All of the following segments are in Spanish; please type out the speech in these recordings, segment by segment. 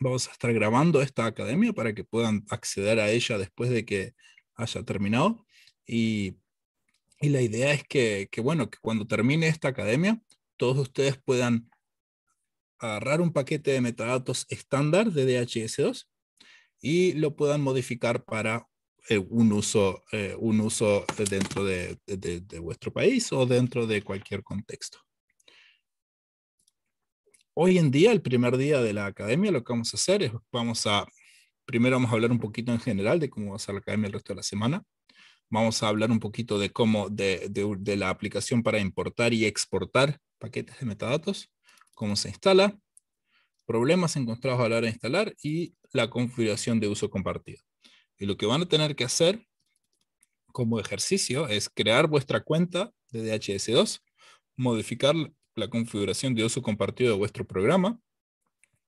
Vamos a estar grabando esta academia para que puedan acceder a ella después de que haya terminado. Y, la idea es que, bueno, que cuando termine esta academia, todos ustedes puedan agarrar un paquete de metadatos estándar de DHS2 y lo puedan modificar para eh, un, uso, eh, un uso dentro de, vuestro país o dentro de cualquier contexto hoy en día, el primer día de la academia, lo que vamos a hacer es, vamos a, primero vamos a hablar un poquito en general de cómo va a ser la academia el resto de la semana. Vamos a hablar un poquito de cómo, de, de, la aplicación para importar y exportar paquetes de metadatos, cómo se instala, problemas encontrados a la hora de instalar y la configuración de uso compartido. Y lo que van a tener que hacer como ejercicio es crear vuestra cuenta de DHS2, modificar la configuración de uso compartido de vuestro programa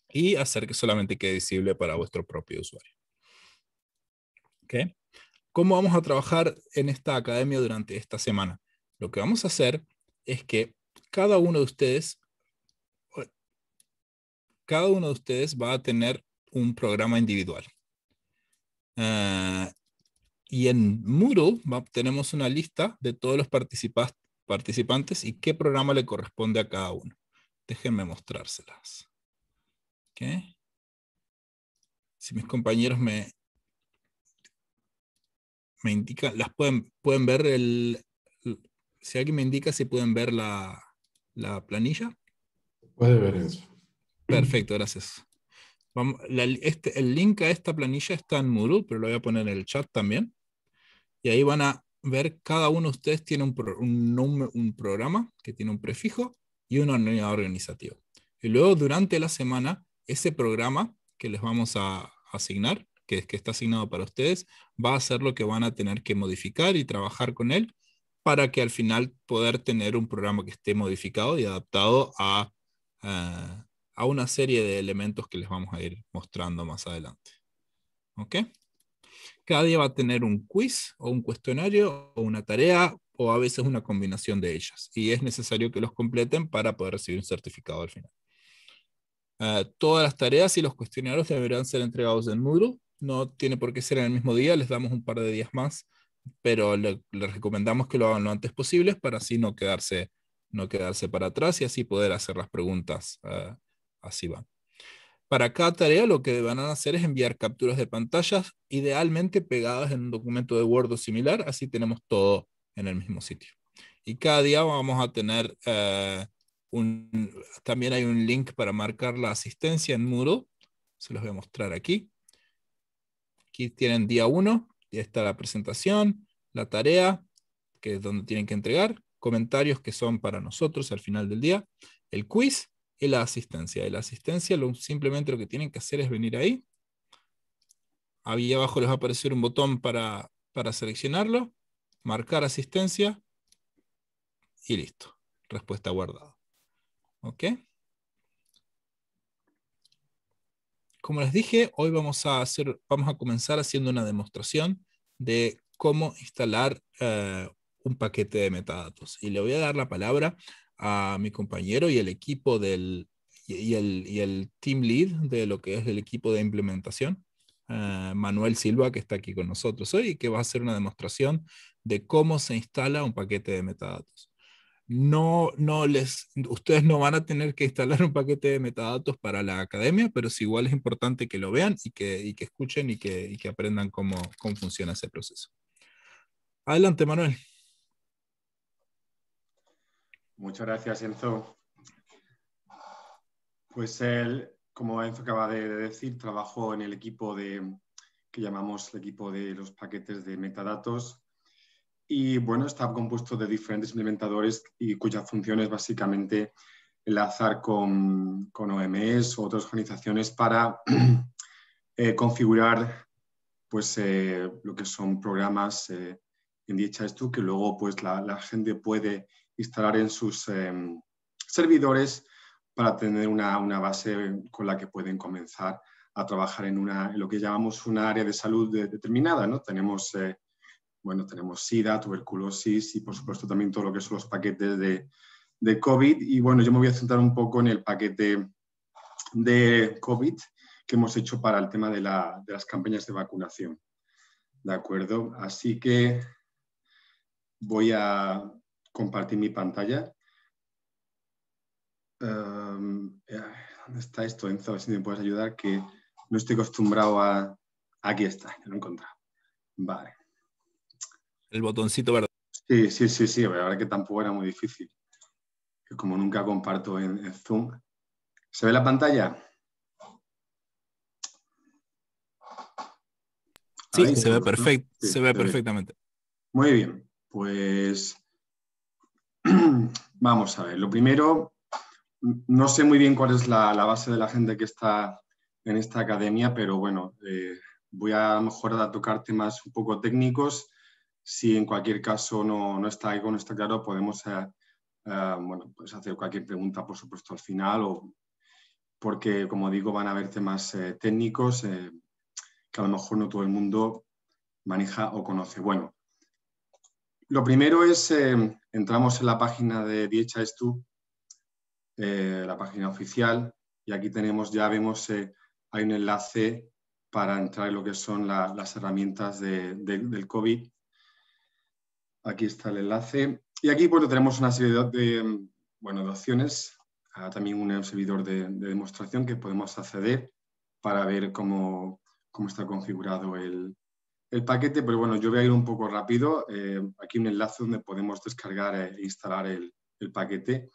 y hacer que solamente quede visible para vuestro propio usuario. ¿Cómo vamos a trabajar en esta academia durante esta semana? Lo que vamos a hacer es que cada uno de ustedes, cada uno de ustedes va a tener un programa individual. Eh, y en Moodle tenemos una lista de todos los participantes participantes y qué programa le corresponde a cada uno. Déjenme mostrárselas. Si mis compañeros me, me indican, las pueden, pueden ver el, si alguien me indica si pueden ver la, la planilla. Puede ver eso. Perfecto, gracias. Este, el link a esta planilla está en Moodle, pero lo voy a poner en el chat también. Y ahí van a ver, cada uno de ustedes tiene un, programa que tiene un prefijo y una unidad organizativa. Y luego durante la semana, ese programa que les vamos a asignar, que, que está asignado para ustedes, va a ser lo que van a tener que modificar y trabajar con él para que al final poder tener un programa que esté modificado y adaptado a, eh, a una serie de elementos que les vamos a ir mostrando más adelante. ¿Ok? Cada día va a tener un quiz o un cuestionario o una tarea o a veces una combinación de ellas. Y es necesario que los completen para poder recibir un certificado al final. Ah, todas las tareas y los cuestionarios deberán ser entregados en Moodle. No tiene por qué ser en el mismo día, les damos un par de días más, pero les recomendamos que lo hagan lo antes posible para así no quedarse, no quedarse para atrás y así poder hacer las preguntas ah, así van. Para cada tarea lo que van a hacer es enviar capturas de pantallas, idealmente pegadas en un documento de Word o similar, así tenemos todo en el mismo sitio. Y cada día vamos a tener eh, un, también hay un link para marcar la asistencia en Moodle, se los voy a mostrar aquí. Aquí tienen día 1, ya está la presentación, la tarea, que es donde tienen que entregar, comentarios que son para nosotros al final del día, el quiz y la asistencia. Y la asistencia simplemente lo que tienen que hacer es venir ahí. Ahí abajo les va a aparecer un botón para, seleccionarlo, marcar asistencia y listo. Respuesta guardada. ¿Ok? Como les dije, hoy vamos a, hacer, vamos a comenzar haciendo una demostración de cómo instalar eh, un paquete de metadatos. Y le voy a dar la palabra a mi compañero y el equipo del, y el, el team lead de lo que es el equipo de implementación, eh, Manuel Silva, que está aquí con nosotros hoy y que va a hacer una demostración de cómo se instala un paquete de metadatos. No, no les, ustedes no van a tener que instalar un paquete de metadatos para la academia, pero es igual es importante que lo vean y que, y que escuchen y que, y que aprendan cómo, cómo funciona ese proceso. Adelante, Manuel. Muchas gracias, Enzo. Pues él, como Enzo acaba de decir, trabajó en el equipo de, que llamamos el equipo de los paquetes de metadatos. Y bueno, está compuesto de diferentes implementadores y cuya función es básicamente enlazar con, con OMS u otras organizaciones para eh, configurar pues, eh, lo que son programas eh, en dicha esto que luego pues, la, la gente puede instalar en sus em, servidores para tener una, base con la que pueden comenzar a trabajar en, una, lo que llamamos una área de salud determinada. ¿no? Tenemos, eh, bueno, tenemos SIDA, tuberculosis y por supuesto también todo lo que son los paquetes de, de COVID. Y bueno, yo me voy a centrar un poco en el paquete de COVID que hemos hecho para el tema de, la, de las campañas de vacunación. ¿De acuerdo? Así que voy a compartir mi pantalla. Em, eh, ¿Dónde está esto, Enzo? A si me puedes ayudar, que no estoy acostumbrado a... Aquí está, lo he encontrado. Vale. El botoncito verde. Sí, sí, sí, sí. La verdad que tampoco era muy difícil. Como nunca comparto en, Zoom. ¿Se ve la pantalla? se ve perfecto. Sí, se ve perfectamente. Muy bien. Pues Vamos a ver, lo primero, no sé muy bien cuál es la, base de la gente que está en esta academia, pero bueno, eh, voy a, a lo mejor a tocar temas un poco técnicos. Si en cualquier caso no, está algo, no está claro, podemos eh, eh, pues hacer cualquier pregunta, por supuesto, al final, o porque, como digo, van a haber temas técnicos que a lo mejor no todo el mundo maneja o conoce. Bueno, lo primero es entramos en la página de Diecha estu, eh, la página oficial, y aquí tenemos, ya vemos, eh, hay un enlace para entrar en lo que son las herramientas del COVID. Aquí está el enlace. Y aquí tenemos una serie de, bueno, opciones, ah, también un servidor de, demostración que podemos acceder para ver cómo, cómo está configurado el, el paquete, pero bueno, yo voy a ir un poco rápido. Eh, aquí un enlace donde podemos descargar e instalar el, paquete.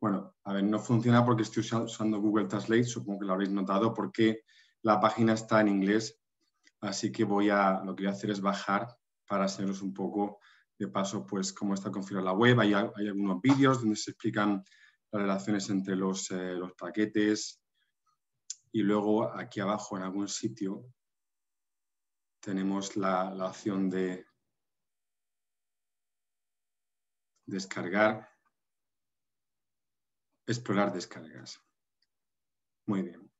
Bueno, a ver, no funciona porque estoy usando Google Translate, supongo que lo habréis notado, porque la página está en inglés, así que voy a, lo que voy a hacer es bajar para enseñaros un poco de paso pues cómo está configurada la web. Hay, hay algunos vídeos donde se explican las relaciones entre los eh, paquetes y luego aquí abajo en algún sitio tenemos la, opción de descargar, explorar descargas. Muy bien.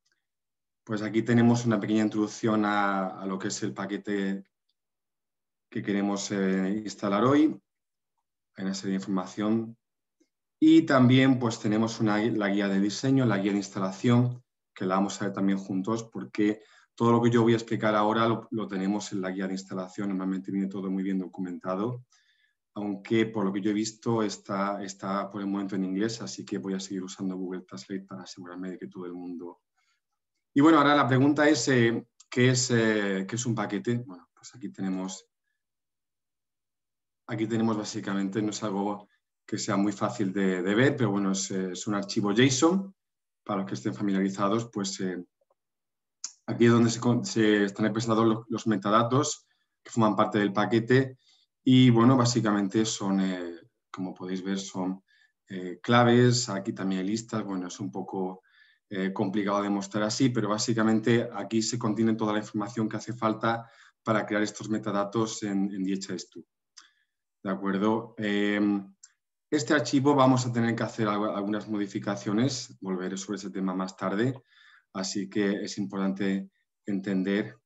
Pues aquí tenemos una pequeña introducción a, lo que es el paquete que queremos eh, instalar hoy. Hay una serie de información. Y también pues tenemos la guía de diseño, la guía de instalación, que la vamos a ver también juntos porque todo lo que yo voy a explicar ahora lo, tenemos en la guía de instalación, normalmente viene todo muy bien documentado, aunque por lo que yo he visto está, está por el momento en inglés, así que voy a seguir usando Google Translate para asegurarme de que todo el mundo... Y bueno, ahora la pregunta es, eh, ¿qué, es eh, ¿qué es un paquete? Bueno, pues aquí tenemos aquí tenemos básicamente, no es algo que sea muy fácil de, ver, pero bueno, es, un archivo JSON. Para los que estén familiarizados, pues eh, Aquí es donde se, están representados los, metadatos que forman parte del paquete y, bueno, básicamente son, eh, como podéis ver, son eh, claves, aquí también hay listas, bueno, es un poco eh, complicado de mostrar así, pero básicamente aquí se contiene toda la información que hace falta para crear estos metadatos en, en ¿De acuerdo? Em, este archivo vamos a tener que hacer algunas modificaciones, volveré sobre ese tema más tarde, Así que es importante entender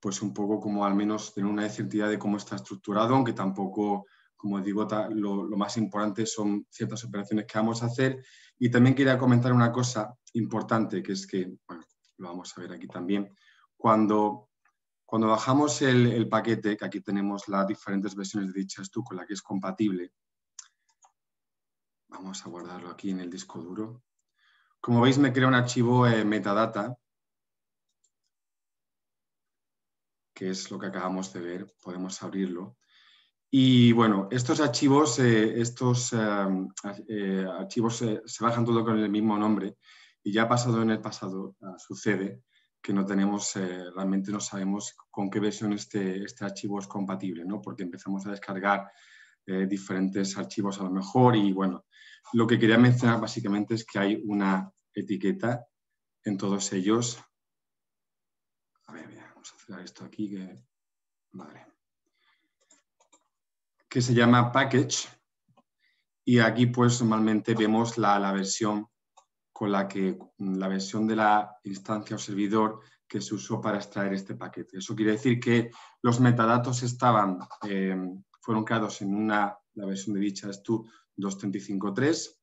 pues un poco como al menos tener una certidumbre de cómo está estructurado, aunque tampoco, como digo, lo, más importante son ciertas operaciones que vamos a hacer. Y también quería comentar una cosa importante, que es que, bueno, lo vamos a ver aquí también, cuando, bajamos el, paquete, que aquí tenemos las diferentes versiones de dicha tú con la que es compatible, vamos a guardarlo aquí en el disco duro, como veis, me crea un archivo eh, metadata, que es lo que acabamos de ver, podemos abrirlo. Y bueno, estos archivos, eh, estos eh, archivos se bajan todo con el mismo nombre y ya ha pasado en el pasado ah, sucede que no tenemos, realmente no sabemos con qué versión este, este archivo es compatible, ¿no? porque empezamos a descargar diferentes archivos a lo mejor y bueno, lo que quería mencionar básicamente es que hay una etiqueta en todos ellos. A ver, vamos a cerrar esto aquí que... Que se llama package. Y aquí pues normalmente vemos la, versión con la que la versión de la instancia o servidor que se usó para extraer este paquete. Eso quiere decir que los metadatos estaban, eh, fueron creados en una, la versión de dicha es 235.3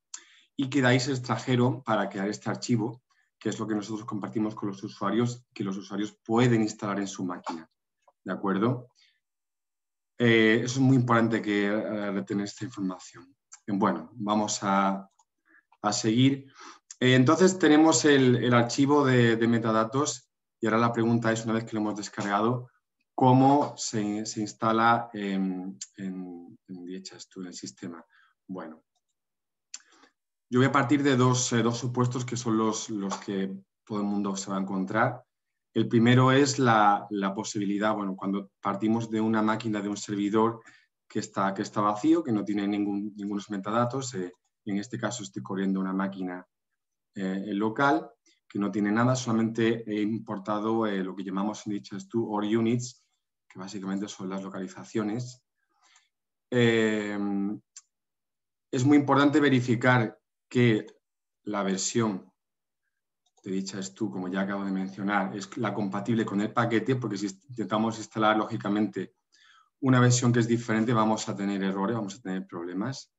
y que dais extranjero para crear este archivo, que es lo que nosotros compartimos con los usuarios, que los usuarios pueden instalar en su máquina. ¿De acuerdo? Eh, eso es muy importante que eh, esta información. Bueno, vamos a, seguir. Eh, entonces tenemos el, archivo de, metadatos y ahora la pregunta es, una vez que lo hemos descargado, ¿cómo se, instala en, en, en, en el sistema? Bueno, yo voy a partir de dos, eh, supuestos que son los, que todo el mundo se va a encontrar. El primero es la, posibilidad, bueno, cuando partimos de una máquina, de un servidor que está, que está vacío, que no tiene ningún, ningunos metadatos, eh, en este caso estoy corriendo una máquina eh, local, que no tiene nada, solamente he importado lo que llamamos en dichas tú or units, que básicamente son las localizaciones. es muy importante verificar que la versión de dicha es tú, como ya acabo de mencionar, es la compatible con el paquete, porque si intentamos instalar lógicamente una versión que es diferente, vamos a tener errores, vamos a tener problemas.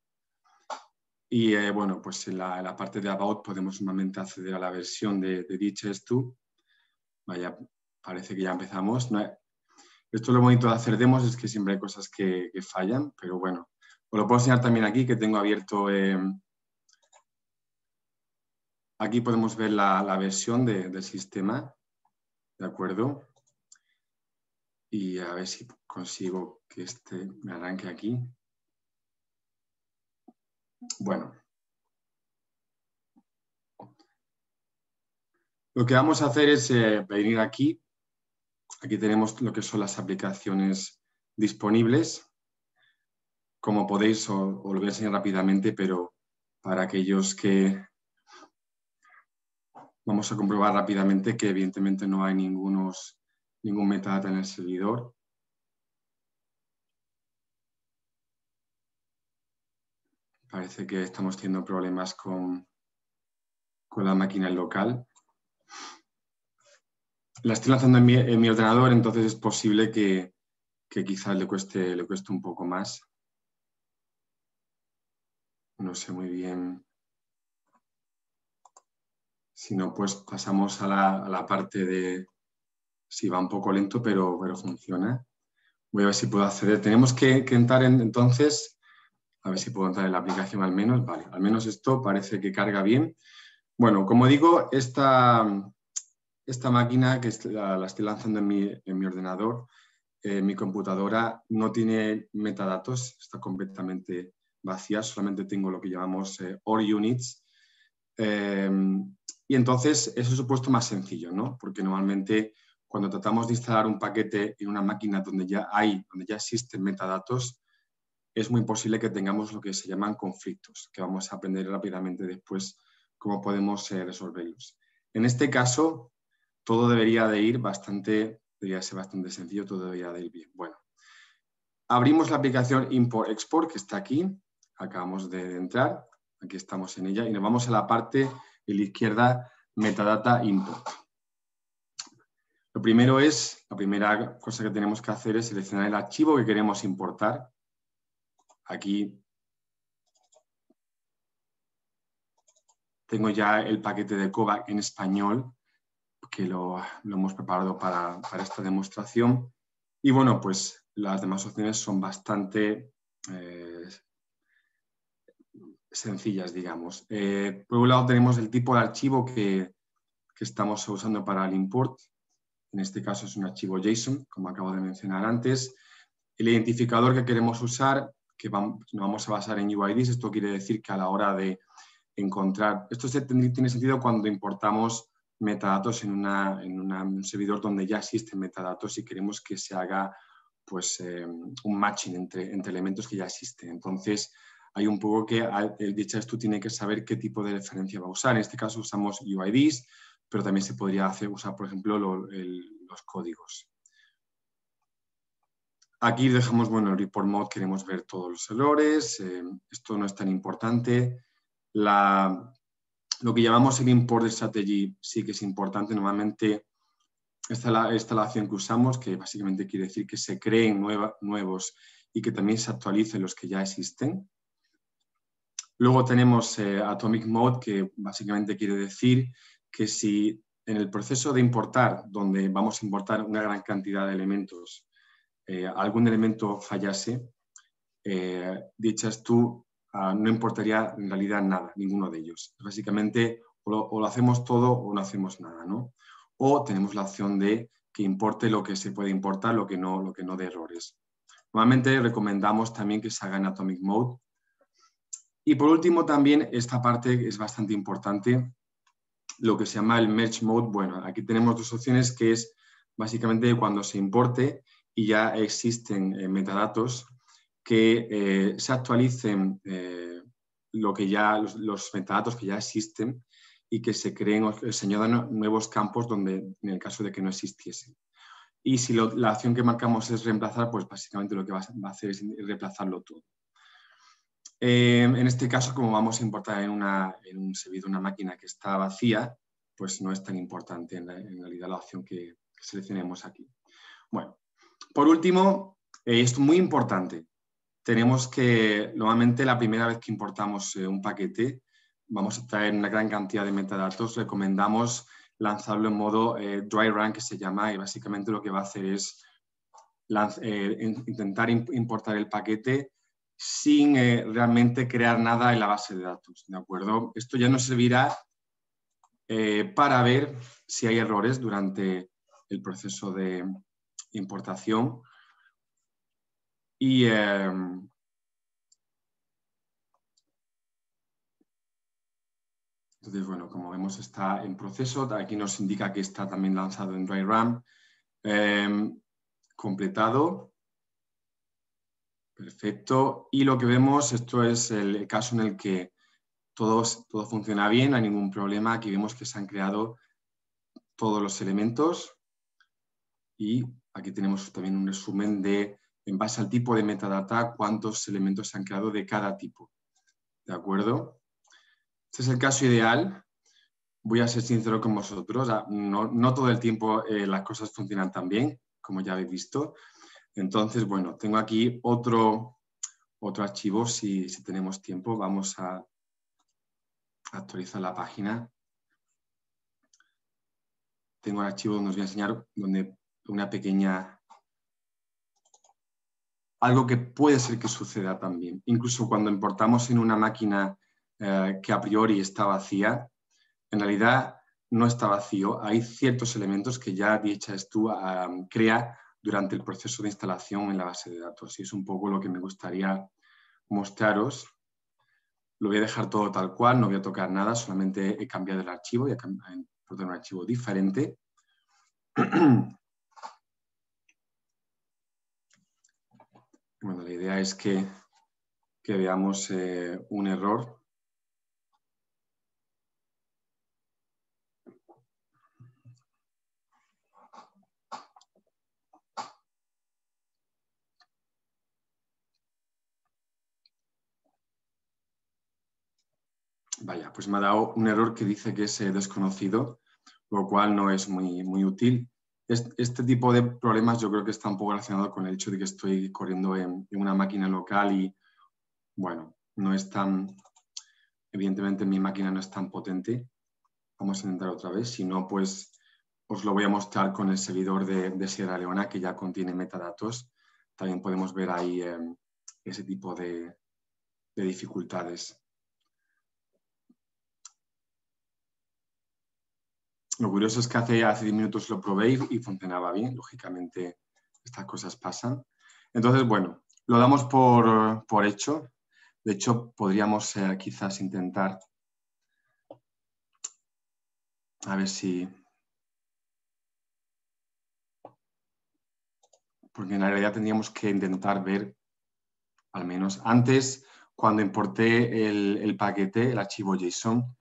Y eh, bueno, pues en la, parte de About podemos sumamente acceder a la versión de, de dicha tú. Vaya, parece que ya empezamos. No Esto lo bonito de hacer demos, es que siempre hay cosas que, fallan, pero bueno. Os lo puedo enseñar también aquí, que tengo abierto eh, Aquí podemos ver la, versión del sistema, ¿de acuerdo? Y a ver si consigo que este me arranque aquí. Bueno. Lo que vamos a hacer es eh, venir aquí. Aquí tenemos lo que son las aplicaciones disponibles. Como podéis, os a rápidamente, pero para aquellos que vamos a comprobar rápidamente que evidentemente no hay ningunos, ningún metadata en el servidor. Parece que estamos teniendo problemas con, con la máquina local. La estoy lanzando en mi, ordenador, entonces es posible que, que, quizás le cueste, le cueste un poco más. No sé muy bien si no, pues pasamos a la, parte de si va un poco lento, pero, pero funciona. Voy a ver si puedo acceder. Tenemos que, entrar entonces, a ver si puedo entrar en la aplicación al menos. Vale, al menos esto parece que carga bien. Bueno, como digo, esta, esta máquina que la, estoy lanzando en mi, ordenador, eh, mi computadora no tiene metadatos, está completamente vacía, solamente tengo lo que llamamos OR eh, units. Eh, y entonces es supuesto más sencillo, ¿no? Porque normalmente cuando tratamos de instalar un paquete en una máquina donde ya hay, donde ya existen metadatos, es muy posible que tengamos lo que se llaman conflictos, que vamos a aprender rápidamente después cómo podemos eh, resolverlos. En este caso, todo debería de ir bastante, debería ser bastante sencillo, todo debería de ir bien. Bueno, abrimos la aplicación Import-Export, que está aquí, acabamos de entrar, aquí estamos en ella, y nos vamos a la parte y la izquierda metadata import. Lo primero es, la primera cosa que tenemos que hacer es seleccionar el archivo que queremos importar. Aquí tengo ya el paquete de COVAC en español, que lo, hemos preparado para, esta demostración. Y bueno, pues las demás opciones son bastante eh, sencillas, digamos. Eh, por un lado tenemos el tipo de archivo que, estamos usando para el import. En este caso es un archivo JSON, como acabo de mencionar antes. El identificador que queremos usar, que vamos, nos vamos a basar en UIDs, esto quiere decir que a la hora de encontrar... Esto tiene sentido cuando importamos metadatos en, en un servidor donde ya existen metadatos y queremos que se haga pues, eh, un matching entre, entre elementos que ya existen. Entonces, hay un poco que ah, el dichas tiene que saber qué tipo de referencia va a usar. En este caso usamos UIDs, pero también se podría hacer, usar, por ejemplo, los códigos. Aquí dejamos, bueno, el report mode, queremos ver todos los errores, eh, esto no es tan importante. lo que llamamos el import de strategy sí que es importante, normalmente esta es la, esta acción que usamos, que básicamente quiere decir que se creen nuevos y que también se actualicen los que ya existen. Luego tenemos eh, Atomic Mode, que básicamente quiere decir que si en el proceso de importar, donde vamos a importar una gran cantidad de elementos, eh, algún elemento fallase, eh, dichas tú, ah, no importaría en realidad nada, ninguno de ellos. Básicamente, o lo, o lo hacemos todo o no hacemos nada, ¿no? O tenemos la opción de que importe lo que se puede importar, lo que no, lo que no de errores. Normalmente recomendamos también que se haga en Atomic Mode y por último, también esta parte es bastante importante, lo que se llama el merge mode. Bueno, aquí tenemos dos opciones que es básicamente cuando se importe y ya existen eh, metadatos que eh, se actualicen eh, lo que ya, los, metadatos que ya existen y que se creen o se añadan nuevos campos donde, en el caso de que no existiesen. Y si la acción que marcamos es reemplazar, pues básicamente lo que va a hacer es reemplazarlo todo. Em, en este caso, como vamos a importar en, un servidor una máquina que está vacía, pues no es tan importante en, realidad la opción que, seleccionemos aquí. Bueno, por último, eh, esto es muy importante. Tenemos que, normalmente la primera vez que importamos eh, un paquete, vamos a traer una gran cantidad de metadatos. Recomendamos lanzarlo en modo eh, dry run, que se llama, y básicamente lo que va a hacer es intentar importar el paquete sin eh, realmente crear nada en la base de datos, ¿de acuerdo? Esto ya nos servirá eh, para ver si hay errores durante el proceso de importación y, em, Entonces, bueno, como vemos está en proceso, aquí nos indica que está también lanzado en DryRAM, em, eh, completado, Perfecto. Y lo que vemos, esto es el caso en el que todo funciona bien, no hay ningún problema. Aquí vemos que se han creado todos los elementos y aquí tenemos también un resumen de, en base al tipo de metadata, cuántos elementos se han creado de cada tipo. ¿De acuerdo? Este es el caso ideal. Voy a ser sincero con vosotros. Ah, no, no todo el tiempo eh, las cosas funcionan tan bien, como ya habéis visto. Entonces, bueno, tengo aquí otro, archivo, si, tenemos tiempo, vamos a actualizar la página. Tengo el archivo donde os voy a enseñar donde una pequeña... Algo que puede ser que suceda también. Incluso cuando importamos en una máquina eh, que a priori está vacía, en realidad no está vacío. Hay ciertos elementos que ya dicha tú ah, crea durante el proceso de instalación en la base de datos. Y es un poco lo que me gustaría mostraros. Lo voy a dejar todo tal cual, no voy a tocar nada, solamente he cambiado el archivo, y a poner un archivo diferente. Bueno, la idea es que, que veamos eh, un error Vaya, pues me ha dado un error que dice que es eh, desconocido, lo cual no es muy, muy útil. Este, tipo de problemas yo creo que está un poco relacionado con el hecho de que estoy corriendo en, una máquina local y, bueno, no es tan, evidentemente mi máquina no es tan potente. Vamos a intentar otra vez, si no, pues os lo voy a mostrar con el servidor de, Sierra Leona que ya contiene metadatos. También podemos ver ahí eh, ese tipo de, de dificultades. Lo curioso es que hace, 10 minutos lo probé y, funcionaba bien. Lógicamente, estas cosas pasan. Entonces, bueno, lo damos por, hecho. De hecho, podríamos eh, quizás intentar a ver si... Porque en realidad tendríamos que intentar ver, al menos antes, cuando importé el, el paquete, el archivo JSON,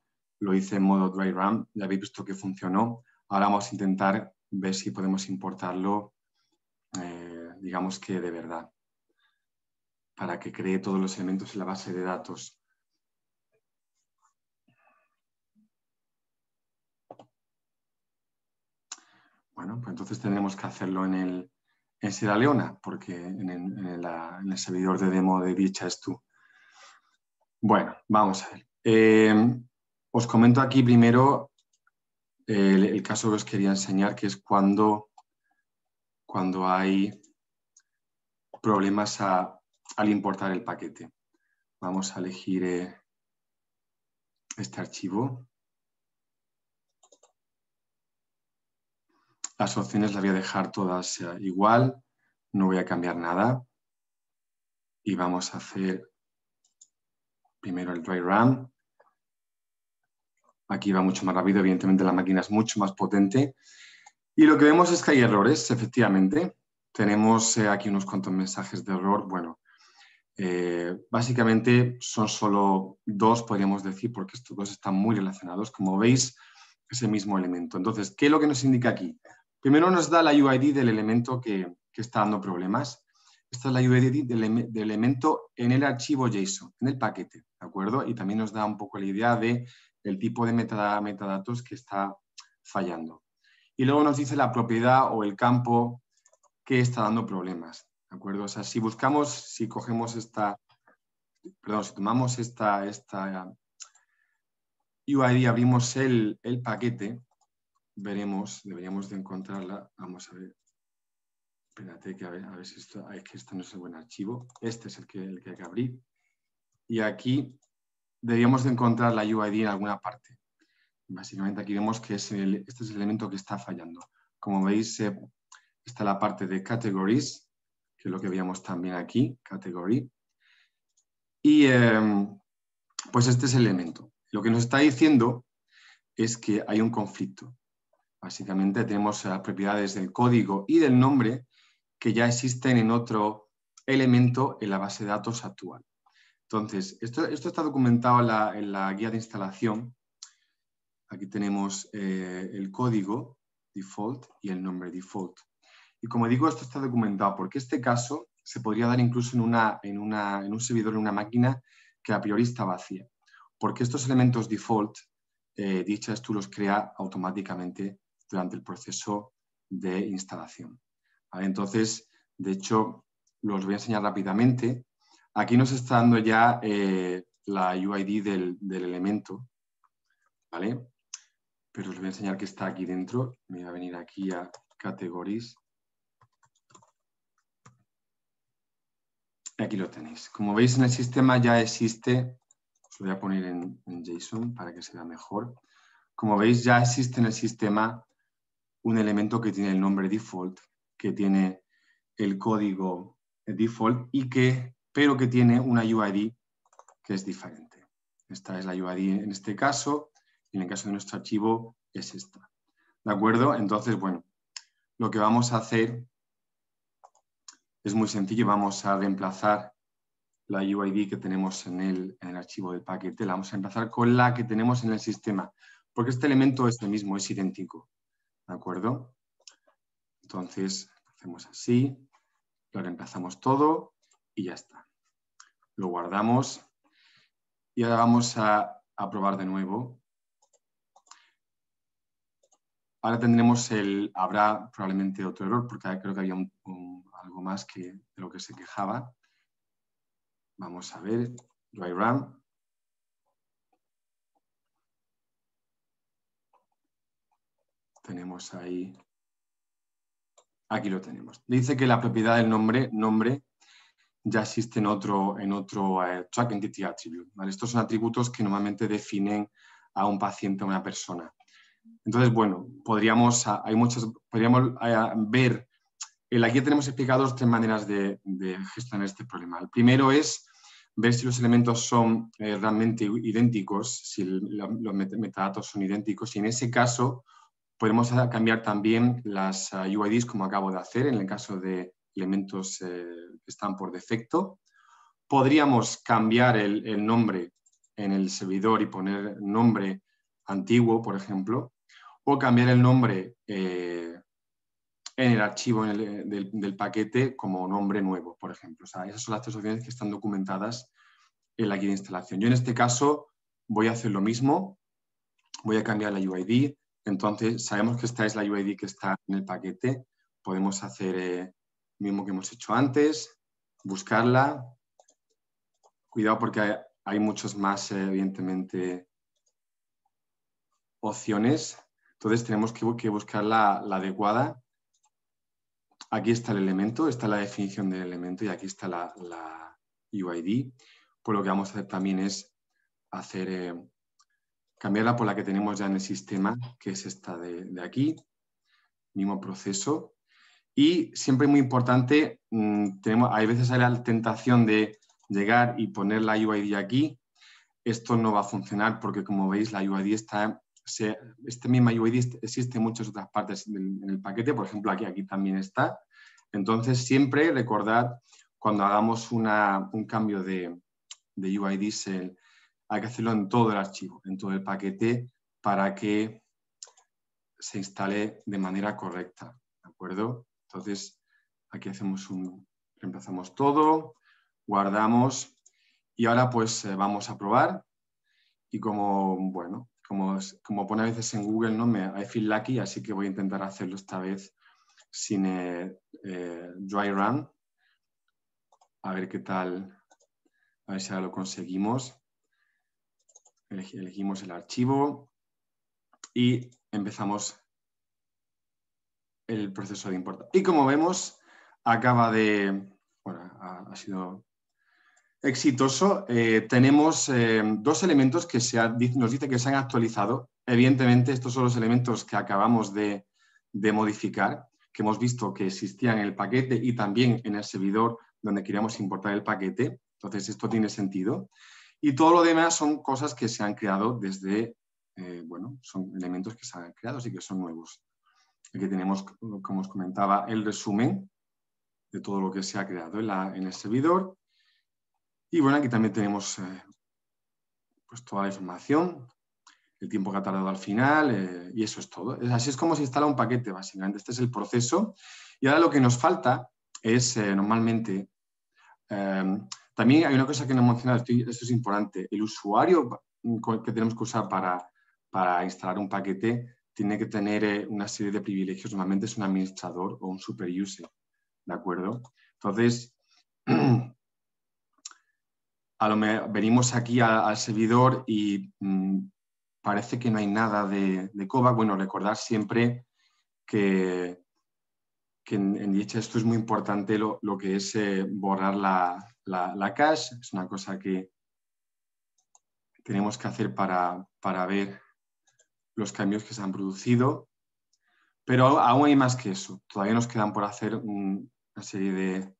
lo hice en modo dry run, ya habéis visto que funcionó. Ahora vamos a intentar ver si podemos importarlo, eh, digamos que de verdad, para que cree todos los elementos en la base de datos. Bueno, pues entonces tenemos que hacerlo en, el, en Sierra Leona, porque en el, servidor de demo de dicha es tú. Bueno, vamos a ver. Eh, os comento aquí primero eh, el, caso que os quería enseñar, que es cuando, cuando hay problemas al importar el paquete. Vamos a elegir eh, este archivo. Las opciones las voy a dejar todas eh, igual, no voy a cambiar nada. Y vamos a hacer primero el dry run. Aquí va mucho más rápido, evidentemente la máquina es mucho más potente. Y lo que vemos es que hay errores, efectivamente. Tenemos eh, aquí unos cuantos mensajes de error. Bueno, eh, básicamente son solo dos, podríamos decir, porque estos dos están muy relacionados. Como veis, ese mismo elemento. Entonces, ¿qué es lo que nos indica aquí? Primero nos da la UID del elemento que, está dando problemas. Esta es la UID del, elemento en el archivo JSON, en el paquete, ¿de acuerdo? Y también nos da un poco la idea de el tipo de metadatos que está fallando. Y luego nos dice la propiedad o el campo que está dando problemas. ¿De acuerdo? O sea, si buscamos, si cogemos esta, perdón, si tomamos esta, esta UID abrimos el, paquete, veremos, deberíamos de encontrarla. Vamos a ver. Espérate que a ver, si esto, es que esto no es el buen archivo. Este es el que, el que hay que abrir. Y aquí debíamos encontrar la UID en alguna parte. Básicamente aquí vemos que este es el elemento que está fallando. Como veis, eh, está la parte de categories, que es lo que veíamos también aquí, category. Y em, pues este es el elemento. Lo que nos está diciendo es que hay un conflicto. Básicamente tenemos las eh, propiedades del código y del nombre que ya existen en otro elemento en la base de datos actual. Entonces, esto, esto está documentado en la, guía de instalación. Aquí tenemos eh, el código default y el nombre default. Y como digo, esto está documentado porque este caso se podría dar incluso en, una, en, un servidor, en una máquina que a priori está vacía, porque estos elementos default, eh, dichas tú los crea automáticamente durante el proceso de instalación. Entonces, de hecho, los voy a enseñar rápidamente Aquí nos está dando ya eh, la UID del, elemento, ¿vale? Pero os voy a enseñar que está aquí dentro. Me voy a venir aquí a Categories. Aquí lo tenéis. Como veis, en el sistema ya existe, os voy a poner en, en JSON para que se vea mejor. Como veis, ya existe en el sistema un elemento que tiene el nombre default, que tiene el código default y que pero que tiene una UID que es diferente. Esta es la UID en este caso, y en el caso de nuestro archivo es esta. ¿De acuerdo? Entonces, bueno, lo que vamos a hacer es muy sencillo. Vamos a reemplazar la UID que tenemos en el, archivo del paquete, la vamos a reemplazar con la que tenemos en el sistema, porque este elemento es el mismo, es idéntico. ¿De acuerdo? Entonces, hacemos así, lo reemplazamos todo y ya está. Lo guardamos y ahora vamos a, probar de nuevo. Ahora tendremos el, habrá probablemente otro error porque creo que había algo más que, de lo que se quejaba. Vamos a ver, dry RAM. Tenemos ahí, aquí lo tenemos. Dice que la propiedad del nombre, nombre ya existe en otro, en otro track eh, entity attribute. Estos son atributos que normalmente definen a un paciente o a una persona. Entonces, bueno, podríamos, ah, hay muchos podríamos eh, ver, el eh, aquí tenemos explicados tres maneras de, gestionar este problema. El primero es ver si los elementos son realmente idénticos, si los metadatos son idénticos, y en ese caso podemos ah, cambiar también las ah, UIDs como acabo de hacer en el caso de, elementos eh, que están por defecto. Podríamos cambiar el, nombre en el servidor y poner nombre antiguo, por ejemplo, o cambiar el nombre eh, en el archivo eh, del, paquete como nombre nuevo, por ejemplo. esas son las tres opciones que están documentadas en la guía de instalación. Yo en este caso voy a hacer lo mismo, voy a cambiar la UID, entonces sabemos que esta es la UID que está en el paquete, podemos hacer mismo que hemos hecho antes, buscarla. Cuidado porque hay, muchas muchos más, eh, evidentemente, opciones. Entonces tenemos que, buscar la, adecuada. Aquí está el elemento, está la definición del elemento y aquí está la, UID. Pues lo que vamos a hacer también es hacer, eh, cambiarla por la que tenemos ya en el sistema, que es esta de, de aquí. Mismo proceso, y siempre es muy importante, mm, tenemos, hay veces hay la tentación de llegar y poner la UID aquí. Esto no va a funcionar porque, como veis, la UID está, se, este misma UID existe en muchas otras partes del, en el paquete. Por ejemplo, aquí, aquí también está. Entonces, siempre recordad cuando hagamos un cambio de, de UID, hay que hacerlo en todo el archivo, en todo el paquete, para que se instale de manera correcta. ¿De acuerdo? Entonces, aquí hacemos un, Empezamos todo, guardamos y ahora pues eh, vamos a probar. Y como, bueno, como, como pone a veces en Google, ¿no? Me, I feel lucky, así que voy a intentar hacerlo esta vez sin eh, eh, dry run. A ver qué tal, a ver si ahora lo conseguimos. Elegimos el archivo y empezamos el proceso de importación. Y como vemos, acaba de, bueno, ha, sido exitoso. Eh, tenemos eh, dos elementos que se nos dice que se han actualizado. Evidentemente, estos son los elementos que acabamos de, modificar, que hemos visto que existían en el paquete y también en el servidor donde queríamos importar el paquete. Entonces, esto tiene sentido. Y todo lo demás son cosas que se han creado desde, eh, bueno, son elementos que se han creado, y que son nuevos. Aquí tenemos, como os comentaba, el resumen de todo lo que se ha creado en, el servidor. Y bueno, aquí también tenemos eh, pues toda la información, el tiempo que ha tardado al final eh, y eso es todo. Así es como se instala un paquete, básicamente. Este es el proceso. Y ahora lo que nos falta es eh, normalmente... también hay una cosa que no he mencionado, esto, es importante. El usuario mm, que tenemos que usar para, para instalar un paquete tiene que tener eh, una serie de privilegios, normalmente es un administrador o un super user, ¿de acuerdo? Entonces, a lo venimos aquí al servidor y mm, parece que no hay nada de, de Bueno, recordar siempre que, en, dicha esto es muy importante lo, que es eh, borrar la, la, cache, es una cosa que tenemos que hacer para, para ver los cambios que se han producido, pero aún hay más que eso. Todavía nos quedan por hacer una serie de...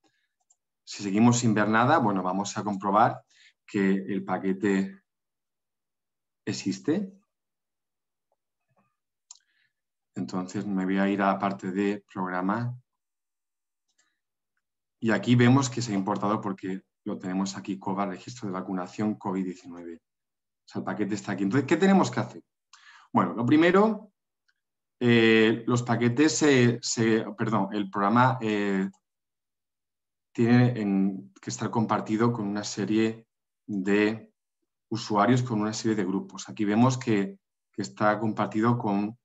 Si seguimos sin ver nada, bueno, vamos a comprobar que el paquete existe. Entonces me voy a ir a la parte de programa. Y aquí vemos que se ha importado porque lo tenemos aquí, COVA, registro de vacunación COVID-19. O sea, el paquete está aquí. Entonces, ¿qué tenemos que hacer? Bueno, lo primero, eh, los paquetes, se, perdón, el programa eh, tiene que estar compartido con una serie de usuarios, con una serie de grupos. Aquí vemos que, está compartido con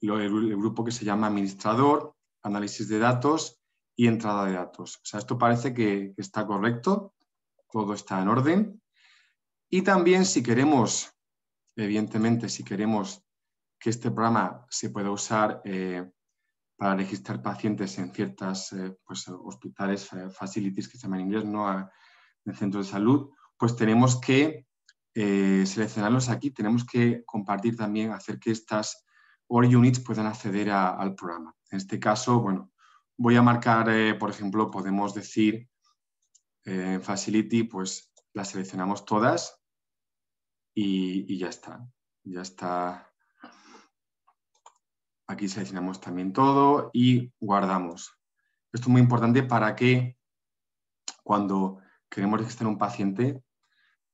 el, grupo que se llama administrador, análisis de datos y entrada de datos. O sea, esto parece que, que está correcto, todo está en orden. Y también si queremos, evidentemente, si queremos que este programa se pueda usar eh, para registrar pacientes en ciertas eh, pues, hospitales, eh, facilities que se llaman en inglés, no en centros de salud, pues tenemos que seleccionarlos aquí, tenemos que compartir también, hacer que estas OR units puedan acceder al programa. En este caso, bueno, voy a marcar, por ejemplo, podemos decir en Facility, pues las seleccionamos todas y, y ya está. Ya está Aquí seleccionamos también todo y guardamos. Esto es muy importante para que cuando queremos registrar un paciente,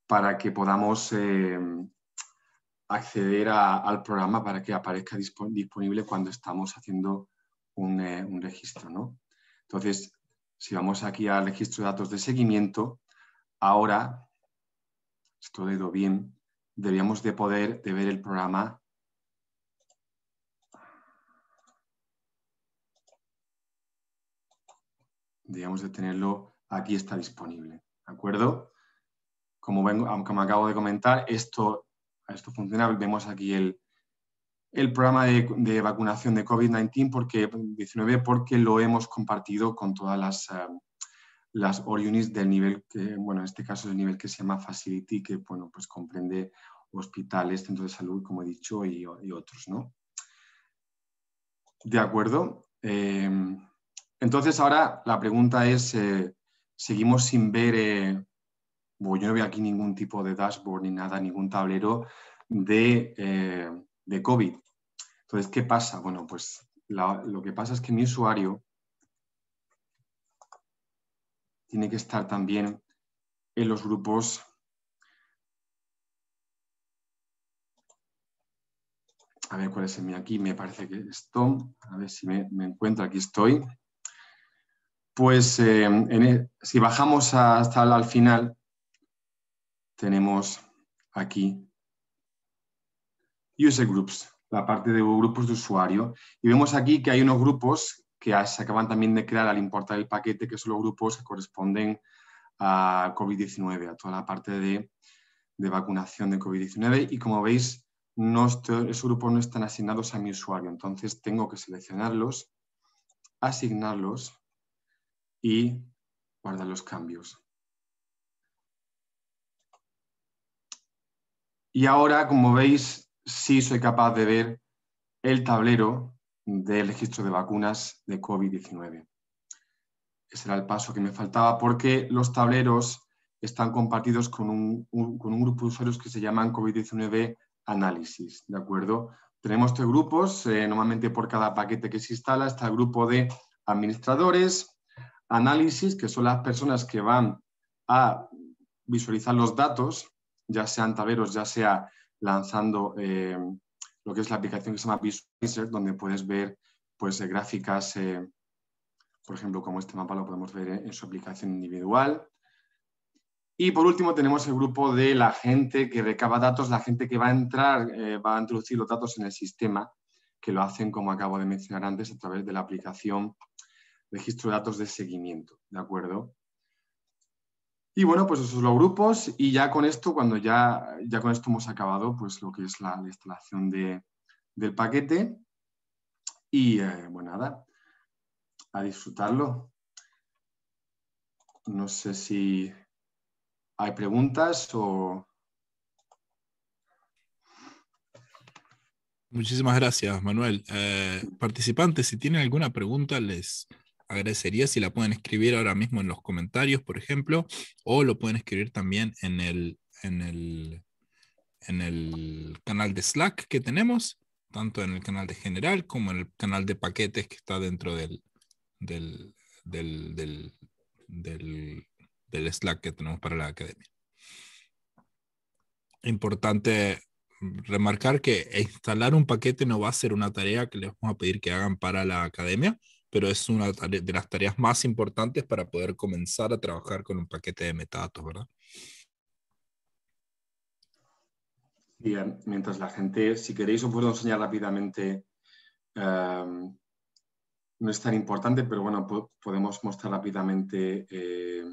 para que podamos em, acceder al programa para que aparezca disponible cuando estamos haciendo eh, un, registro. ¿no? Entonces, si vamos aquí al registro de datos de seguimiento, ahora, esto ha ido bien, deberíamos de poder ver el programa digamos, de tenerlo aquí está disponible. ¿De acuerdo? Como, vengo, ah, me acabo de comentar, esto, esto funciona. Vemos aquí el, programa de, vacunación de COVID-19 porque, porque lo hemos compartido con todas las, eh, las del nivel, que, bueno, en este caso es el nivel que se llama Facility, que bueno, pues comprende hospitales, centros de salud, como he dicho, y, otros. ¿no? De acuerdo. Eh, entonces ahora la pregunta es, eh, seguimos sin ver, eh, bueno, yo no veo aquí ningún tipo de dashboard ni nada, ningún tablero de, eh, COVID. Entonces, ¿qué pasa? Bueno, pues lo que pasa es que mi usuario tiene que estar también en los grupos A ver cuál es el mío aquí, me parece que es esto, a ver si me encuentro, aquí estoy pues eh, e, si bajamos hasta al final, tenemos aquí User Groups, la parte de grupos de usuario. Y vemos aquí que hay unos grupos que se acaban también de crear al importar el paquete, que son los grupos que corresponden a COVID-19, a toda la parte de, vacunación de COVID-19. Y como veis, esos grupos no están asignados a mi usuario, entonces tengo que seleccionarlos, asignarlos y guarda los cambios. Y ahora, como veis, sí soy capaz de ver el tablero del registro de vacunas de COVID-19. Ese era el paso que me faltaba porque los tableros están compartidos con un, grupo de usuarios que se llaman COVID-19 Análisis, ¿de acuerdo? Tenemos tres grupos, eh, normalmente por cada paquete que se instala está el grupo de administradores, análisis, que son las personas que van a visualizar los datos, ya sean tableros, ya sea lanzando eh, lo que es la aplicación que se llama Visualizer, donde puedes ver pues, eh, gráficas, eh, por ejemplo, como este mapa lo podemos ver en, su aplicación individual. Y por último tenemos el grupo de la gente que recaba datos, la gente que va a entrar, va a introducir los datos en el sistema, que lo hacen, como acabo de mencionar antes, a través de la aplicación registro de datos de seguimiento, ¿de acuerdo? Y bueno, pues esos son los grupos y ya con esto, cuando ya, ya con esto hemos acabado, pues lo que es la, instalación de, del paquete. Y bueno, eh, pues nada, a disfrutarlo. No sé si hay preguntas o... Muchísimas gracias, Manuel. Eh, participantes, si tienen alguna pregunta, les, agradecería si la pueden escribir ahora mismo en los comentarios, por ejemplo, o lo pueden escribir también en el, canal de Slack que tenemos, tanto en el canal de general como en el canal de paquetes que está dentro del, del Slack que tenemos para la academia. Importante remarcar que instalar un paquete no va a ser una tarea que les vamos a pedir que hagan para la academia, pero es una de las tareas más importantes para poder comenzar a trabajar con un paquete de metadatos, ¿verdad? Bien, mientras la gente, si queréis, os puedo enseñar rápidamente. Em, no es tan importante, pero bueno, podemos mostrar rápidamente eh,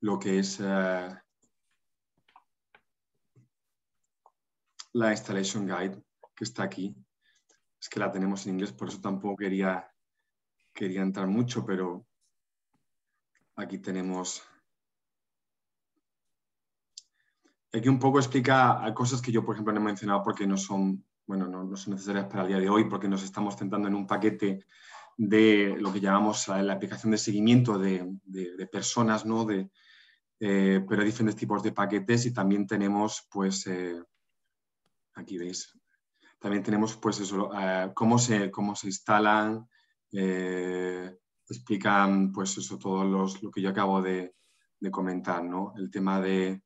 lo que es eh, la Installation Guide, que está aquí. Es que la tenemos en inglés, por eso tampoco quería quería entrar mucho, pero aquí tenemos... Aquí un poco explica cosas que yo, por ejemplo, no he mencionado porque no son, bueno, no, son necesarias para el día de hoy, porque nos estamos centrando en un paquete de lo que llamamos la, aplicación de seguimiento de, personas, ¿no? De, eh, pero hay diferentes tipos de paquetes y también tenemos, pues, eh, aquí veis, también tenemos, pues, eso, eh, se, cómo se instalan, eh, explican pues eso, todo los, lo que yo acabo de, comentar, ¿no? El tema de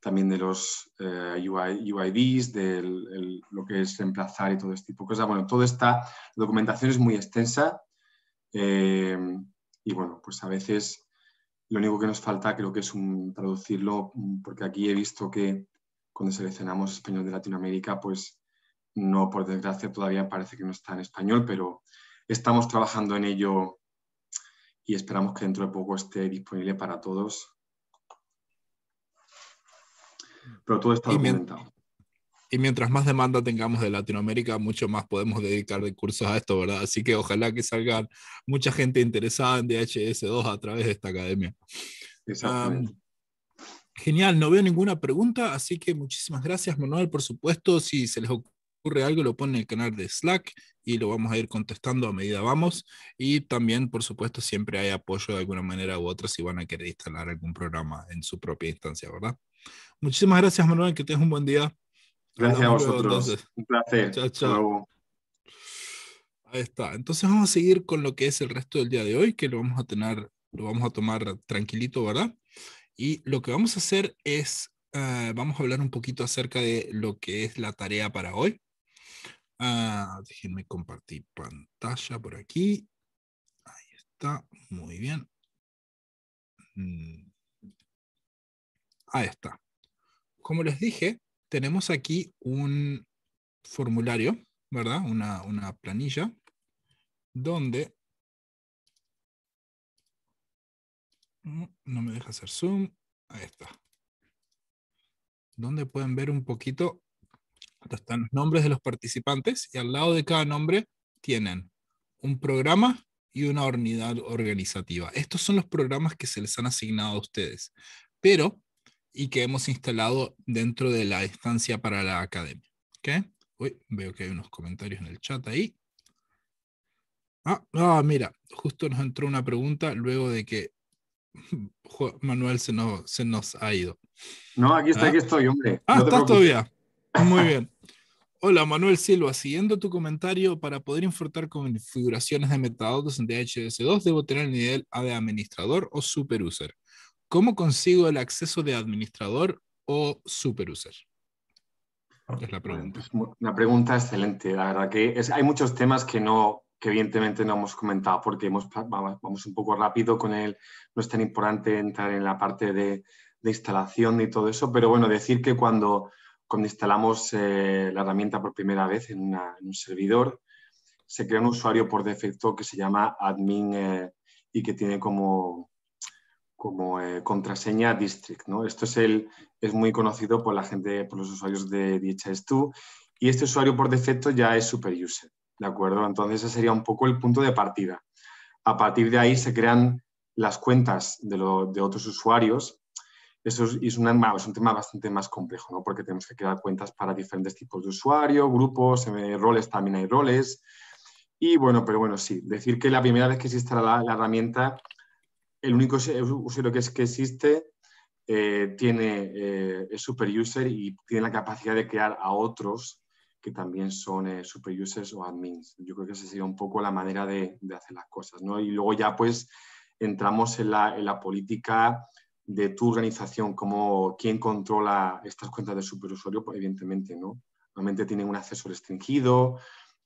también de los eh, UIDs, de lo que es reemplazar y todo este tipo de cosas. Bueno, toda esta documentación es muy extensa eh, y bueno, pues a veces lo único que nos falta creo que es traducirlo, porque aquí he visto que cuando seleccionamos español de Latinoamérica, pues no, por desgracia, todavía parece que no está en español, pero Estamos trabajando en ello y esperamos que dentro de poco esté disponible para todos. Pero todo está documentado. Y mientras más demanda tengamos de Latinoamérica, mucho más podemos dedicar de cursos a esto, ¿verdad? Así que ojalá que salgan mucha gente interesada en DHS2 a través de esta academia. Exactamente. genial, no veo ninguna pregunta, así que muchísimas gracias, Manuel, por supuesto, si se les ocurre ocurre algo lo pone en el canal de Slack y lo vamos a ir contestando a medida vamos. Y también, por supuesto, siempre hay apoyo de alguna manera u otra si van a querer instalar algún programa en su propia instancia, ¿verdad? Muchísimas gracias, Manuel, que tengas un buen día. Gracias a vosotros. un placer. Chao, chao. Ahí está. Entonces vamos a seguir con lo que es el resto del día de hoy, que lo vamos a tener, lo vamos a tomar tranquilito, ¿verdad? Y lo que vamos a hacer es, eh, vamos a hablar un poquito acerca de lo que es la tarea para hoy. Ah, déjenme compartir pantalla por aquí. Ahí está, muy bien. Mm. Ahí está. Como les dije, tenemos aquí un formulario, ¿verdad? Una, una planilla donde... Mm, no me deja hacer zoom. Ahí está. Donde pueden ver un poquito están los nombres de los participantes y al lado de cada nombre tienen un programa y una unidad organizativa. Estos son los programas que se les han asignado a ustedes, pero y que hemos instalado dentro de la instancia para la academia. ¿okay? Uy, veo que hay unos comentarios en el chat ahí. Ah, ah mira, justo nos entró una pregunta luego de que Manuel se nos, ha ido. No, aquí está, ah. aquí estoy, hombre. Ah, está todavía. Muy bien. Hola, Manuel Silva. Siguiendo tu comentario, para poder importar configuraciones de metadatos en DHS2, debo tener el nivel A de administrador o superuser. ¿Cómo consigo el acceso de administrador o superuser? Es la pregunta. Pues, una pregunta excelente. La verdad que hay muchos temas que no, que evidentemente no hemos comentado porque hemos, vamos, un poco rápido con él. No es tan importante entrar en la parte de instalación y todo eso, pero bueno, decir que cuando cuando instalamos eh, la herramienta por primera vez en, un servidor, se crea un usuario por defecto que se llama admin eh, y que tiene como, como eh, contraseña district. ¿no? Esto es, el, es muy conocido por la gente, por los usuarios de DHS2 y este usuario por defecto ya es superuser. ¿De acuerdo? Entonces ese sería un poco el punto de partida. A partir de ahí se crean las cuentas de, de otros usuarios eso es, es, un tema bastante más complejo, ¿no? porque tenemos que crear cuentas para diferentes tipos de usuario, grupos, eh, roles, también hay roles. Y bueno, pero bueno, sí, decir que la primera vez que se la, herramienta, el único usuario que, es, que existe eh, tiene, eh, es super user y tiene la capacidad de crear a otros que también son superusers super users o admins. Yo creo que esa sería un poco la manera de, hacer las cosas. ¿no? Y luego ya pues entramos en la, en la política de tu organización, como quién controla estas cuentas de superusuario, pues evidentemente, ¿no? Normalmente tienen un acceso restringido.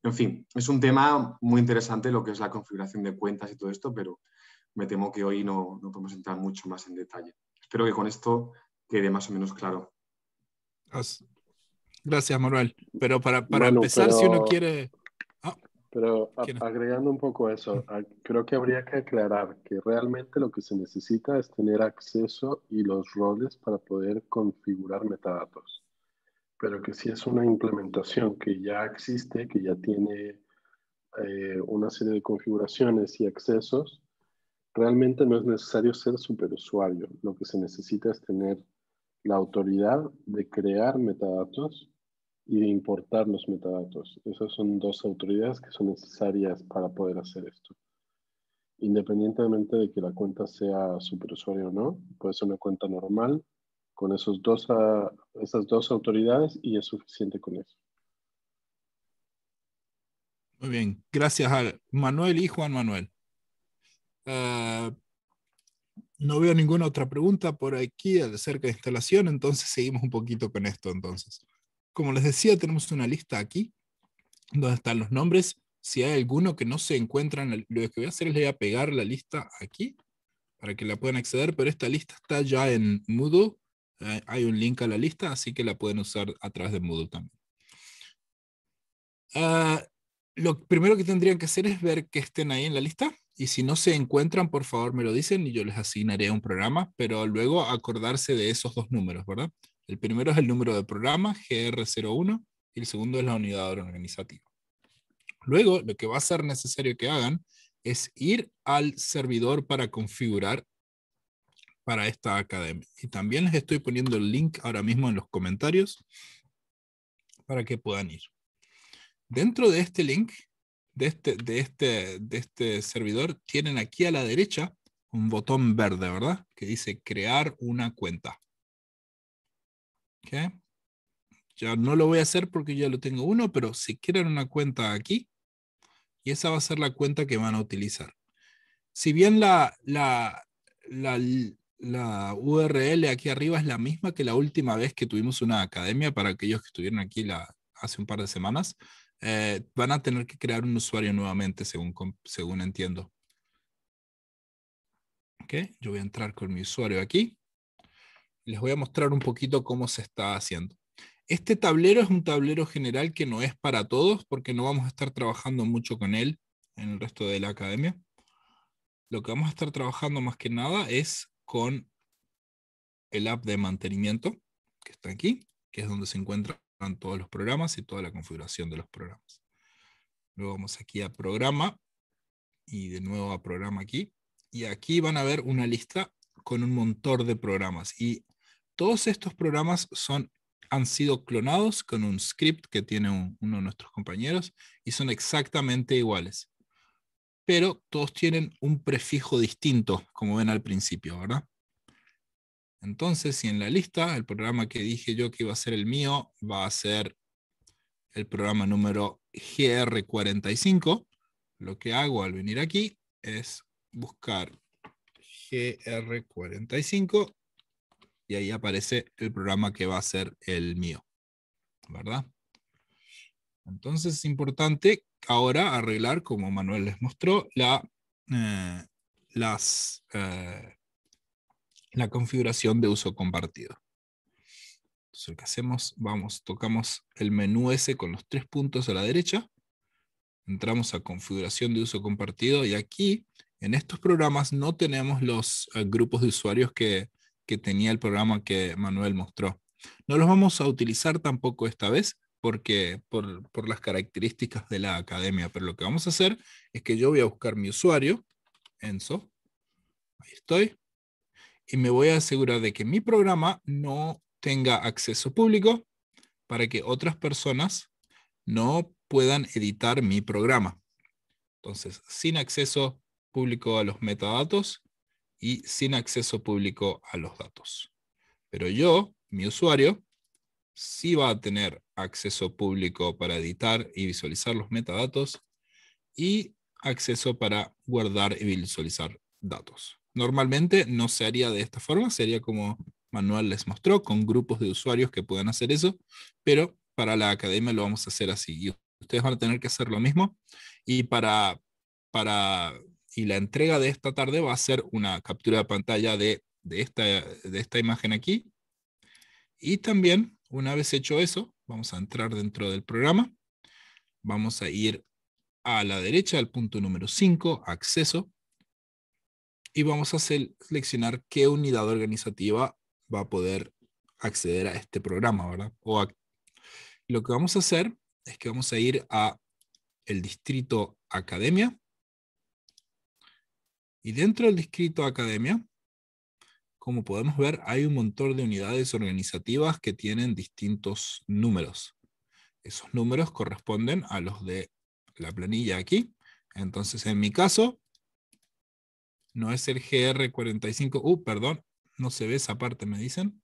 En fin, es un tema muy interesante lo que es la configuración de cuentas y todo esto, pero me temo que hoy no, podemos entrar mucho más en detalle. Espero que con esto quede más o menos claro. Gracias, Manuel. Pero para, para empezar, si uno quiere pero agregando un poco eso, creo que habría que aclarar que realmente lo que se necesita es tener acceso y los roles para poder configurar metadatos. Pero que si es una implementación que ya existe, que ya tiene eh, una serie de configuraciones y accesos, realmente no es necesario ser superusuario. Lo que se necesita es tener la autoridad de crear metadatos y de importar los metadatos. Esas son dos autoridades que son necesarias para poder hacer esto. Independientemente de que la cuenta sea superusuario o no, puede ser una cuenta normal con esos dos, ah, esas dos autoridades y es suficiente con eso. Muy bien, gracias a Manuel y Juan Manuel. Ah, no veo ninguna otra pregunta por aquí acerca de instalación, entonces seguimos un poquito con esto entonces. Como les decía, tenemos una lista aquí donde están los nombres. Si hay alguno que no se encuentra, lo que voy a hacer es le pegar la lista aquí para que la puedan acceder, pero esta lista está ya en Moodle. Eh, hay un link a la lista, así que la pueden usar a través de Moodle también. Ah, lo primero que tendrían que hacer es ver que estén ahí en la lista y si no se encuentran, por favor me lo dicen y yo les asignaré un programa, pero luego acordarse de esos dos números, ¿verdad? El primero es el número de programa, GR01, y el segundo es la unidad organizativa. Luego, lo que va a ser necesario que hagan es ir al servidor para configurar para esta academia. Y también les estoy poniendo el link ahora mismo en los comentarios para que puedan ir. Dentro de este link, de este, de este, de este servidor, tienen aquí a la derecha un botón verde, ¿verdad? Que dice crear una cuenta. Ok, Ya no lo voy a hacer porque ya lo tengo uno, pero si quieren una cuenta aquí, y esa va a ser la cuenta que van a utilizar. Si bien la, la, la, URL aquí arriba es la misma que la última vez que tuvimos una academia, para aquellos que estuvieron aquí la, hace un par de semanas, eh, van a tener que crear un usuario nuevamente, según, según entiendo. Okay, yo voy a entrar con mi usuario aquí les voy a mostrar un poquito cómo se está haciendo. Este tablero es un tablero general que no es para todos porque no vamos a estar trabajando mucho con él en el resto de la academia. Lo que vamos a estar trabajando más que nada es con el app de mantenimiento que está aquí, que es donde se encuentran todos los programas y toda la configuración de los programas. Luego vamos aquí a programa y de nuevo a programa aquí. Y aquí van a ver una lista con un montón de programas. Y todos estos programas son, han sido clonados con un script que tiene uno de nuestros compañeros y son exactamente iguales. Pero todos tienen un prefijo distinto, como ven al principio, ¿verdad? Entonces, si en la lista el programa que dije yo que iba a ser el mío va a ser el programa número GR45, lo que hago al venir aquí es buscar GR45 y ahí aparece el programa que va a ser el mío, ¿verdad? Entonces es importante ahora arreglar, como Manuel les mostró, la, eh, las, eh, la configuración de uso compartido. Entonces lo que hacemos, vamos, tocamos el menú S con los tres puntos a la derecha, entramos a configuración de uso compartido y aquí en estos programas no tenemos los eh, grupos de usuarios que que tenía el programa que Manuel mostró. No los vamos a utilizar tampoco esta vez porque por, las características de la academia, pero lo que vamos a hacer es que yo voy a buscar mi usuario, Enzo, ahí estoy, y me voy a asegurar de que mi programa no tenga acceso público para que otras personas no puedan editar mi programa. Entonces, sin acceso público a los metadatos, y sin acceso público a los datos. Pero yo, mi usuario, sí va a tener acceso público para editar y visualizar los metadatos y acceso para guardar y visualizar datos. Normalmente no se haría de esta forma, sería como Manuel les mostró, con grupos de usuarios que puedan hacer eso, pero para la academia lo vamos a hacer así. ustedes van a tener que hacer lo mismo. Y para, para y la entrega de esta tarde va a ser una captura de pantalla de, esta, de esta imagen aquí. Y también, una vez hecho eso, vamos a entrar dentro del programa. Vamos a ir a la derecha al punto número 5, acceso, y vamos a seleccionar qué unidad organizativa va a poder acceder a este programa, ¿verdad? O Lo que vamos a hacer es que vamos a ir a el distrito academia y dentro del distrito academia, como podemos ver, hay un montón de unidades organizativas que tienen distintos números. Esos números corresponden a los de la planilla aquí. Entonces, en mi caso, no es el GR45. Uh, perdón, no se ve esa parte, me dicen.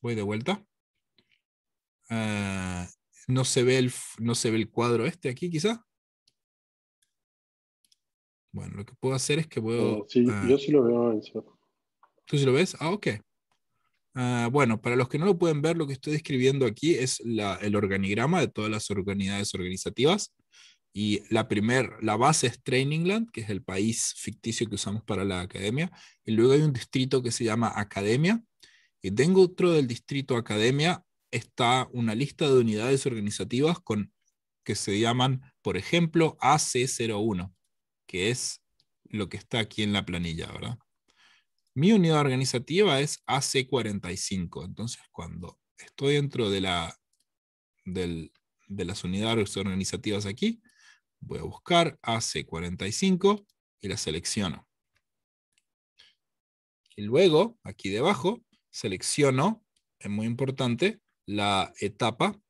Voy de vuelta. Ah, no, se ve el, no se ve el cuadro este aquí, quizá. Bueno, lo que puedo hacer es que puedo... Ah, sí, ah, yo sí lo veo ¿Tú sí lo ves? Ah, ok. Ah, bueno, para los que no lo pueden ver, lo que estoy describiendo aquí es el organigrama de todas las unidades organizativas. Y la, primera, la base es Trainingland, que es el país ficticio que usamos para la academia. Y luego hay un distrito que se llama Academia. Y dentro del distrito Academia está una lista de unidades organizativas con, que se llaman, por ejemplo, AC01 que es lo que está aquí en la planilla, ¿verdad? Mi unidad organizativa es AC45, entonces cuando estoy dentro de, la, de las unidades organizativas aquí, voy a buscar AC45 y la selecciono. Y luego, aquí debajo, selecciono, es muy importante, la etapa,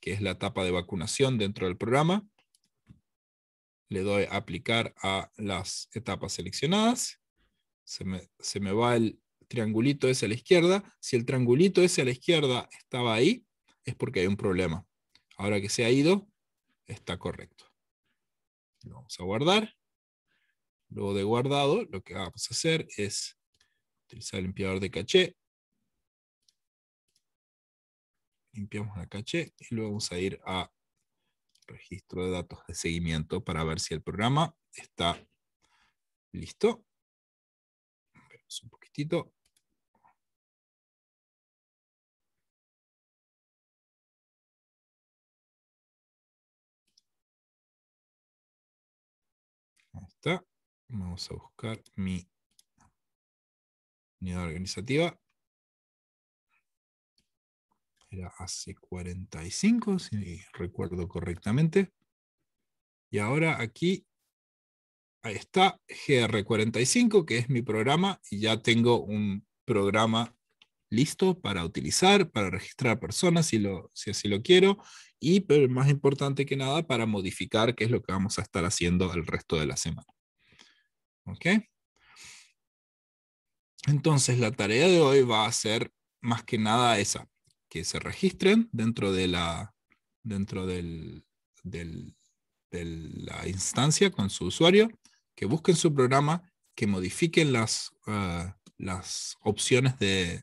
que es la etapa de vacunación dentro del programa, le doy a aplicar a las etapas seleccionadas, se me, va el triangulito ese a la izquierda, si el triangulito ese a la izquierda estaba ahí, es porque hay un problema. Ahora que se ha ido, está correcto. Lo vamos a guardar. Luego de guardado, lo que vamos a hacer es utilizar el limpiador de caché. Limpiamos la caché y luego vamos a ir a registro de datos de seguimiento para ver si el programa está listo. un poquitito. Ahí está. Vamos a buscar mi unidad organizativa era AC45, si recuerdo correctamente. Y ahora aquí está GR45, que es mi programa, y ya tengo un programa listo para utilizar, para registrar personas si, lo, así lo quiero, y pero más importante que nada, para modificar qué es lo que vamos a estar haciendo el resto de la semana. ¿Ok? Entonces, la tarea de hoy va a ser más que nada esa, que se registren dentro de la, dentro del, de la instancia con su usuario, que busquen su programa, que modifiquen las, ah, las opciones de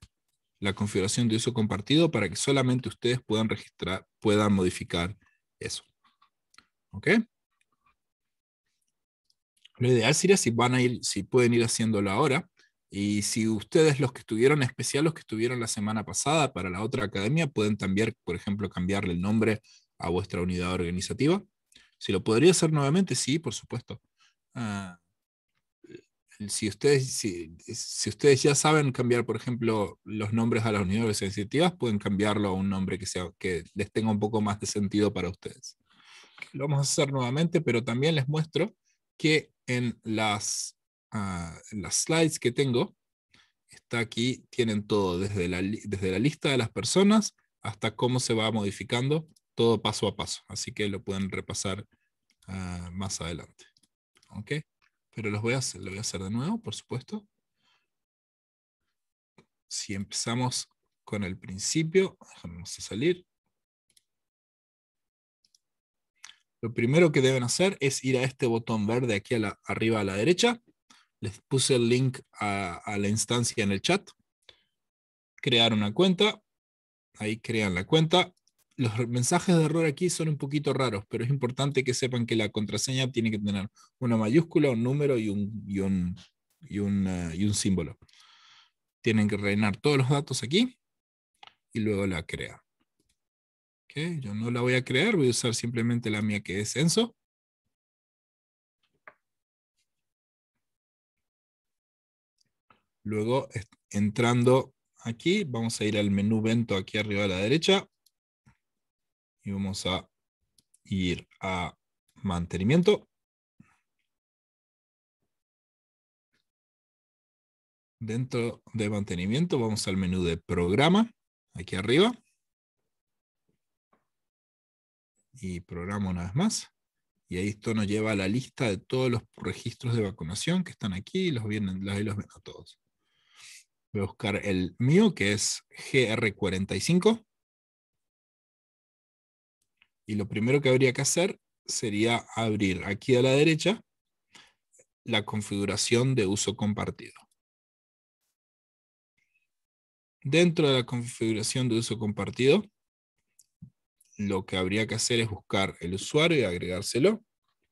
la configuración de uso compartido para que solamente ustedes puedan registrar, puedan modificar eso. ¿Ok? Lo ideal sería si van a ir, si pueden ir haciéndolo ahora, y si ustedes, los que estuvieron especial, los que estuvieron la semana pasada para la otra academia, pueden también, por ejemplo, cambiarle el nombre a vuestra unidad organizativa. Si lo podría hacer nuevamente, sí, por supuesto. Ah, eh, si, ustedes, si, si, ustedes ya saben cambiar, por ejemplo, los nombres a las unidades organizativas, pueden cambiarlo a un nombre que, sea, que les tenga un poco más de sentido para ustedes. Lo vamos a hacer nuevamente, pero también les muestro que en las Ah, las slides que tengo. Está aquí, tienen todo, desde la, desde la lista de las personas hasta cómo se va modificando, todo paso a paso. Así que lo pueden repasar ah, más adelante. ¿Ok? Pero los voy a hacer, lo voy a hacer de nuevo, por supuesto. Si empezamos con el principio, vamos a salir. Lo primero que deben hacer es ir a este botón verde aquí arriba a la derecha les puse el link a, la instancia en el chat. Crear una cuenta. Ahí crean la cuenta. Los mensajes de error aquí son un poquito raros, pero es importante que sepan que la contraseña tiene que tener una mayúscula, un número y un, y y eh, símbolo. Tienen que rellenar todos los datos aquí y luego la crean. yo no la voy a crear, voy a usar simplemente la mía que es Enzo. Luego, entrando aquí, vamos a ir al menú Vento aquí arriba a la derecha. Y vamos a ir a mantenimiento. Dentro de mantenimiento vamos al menú de programa, aquí arriba. Y programa una vez más. Y ahí esto nos lleva a la lista de todos los registros de vacunación que están aquí, los vienen, los a todos. Voy a buscar el mío, que es GR45. Y lo primero que habría que hacer sería abrir aquí a la derecha la configuración de uso compartido. Dentro de la configuración de uso compartido, lo que habría que hacer es buscar el usuario y agregárselo.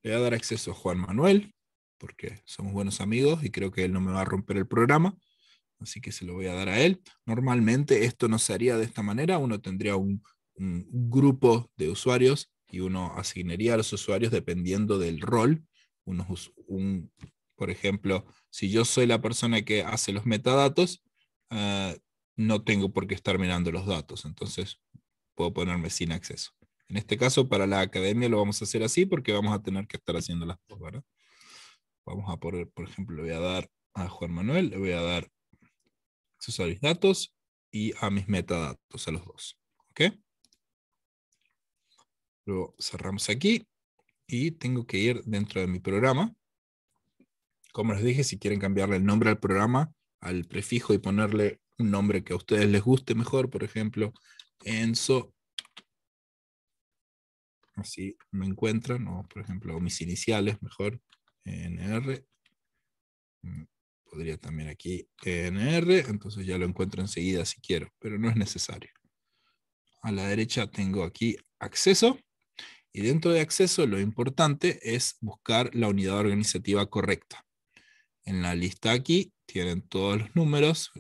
Le voy a dar acceso a Juan Manuel, porque somos buenos amigos y creo que él no me va a romper el programa así que se lo voy a dar a él. Normalmente esto no se haría de esta manera, uno tendría un, grupo de usuarios y uno asignaría a los usuarios dependiendo del rol. por ejemplo, si yo soy la persona que hace los metadatos, eh, no tengo por qué estar mirando los datos, entonces puedo ponerme sin acceso. En este caso, para la academia lo vamos a hacer así porque vamos a tener que estar haciendo las cosas. Vamos a poner, por ejemplo, le voy a dar a Juan Manuel, le voy a dar a mis datos y a mis metadatos, a los dos. ¿Ok? Lo cerramos aquí y tengo que ir dentro de mi programa. Como les dije, si quieren cambiarle el nombre al programa, al prefijo y ponerle un nombre que a ustedes les guste mejor, por ejemplo, Enzo. Así me encuentran, o por ejemplo, mis iniciales mejor, NR. Mm, Podría también aquí ENR, entonces ya lo encuentro enseguida si quiero, pero no es necesario. A la derecha tengo aquí acceso y dentro de acceso lo importante es buscar la unidad organizativa correcta. En la lista aquí tienen todos los números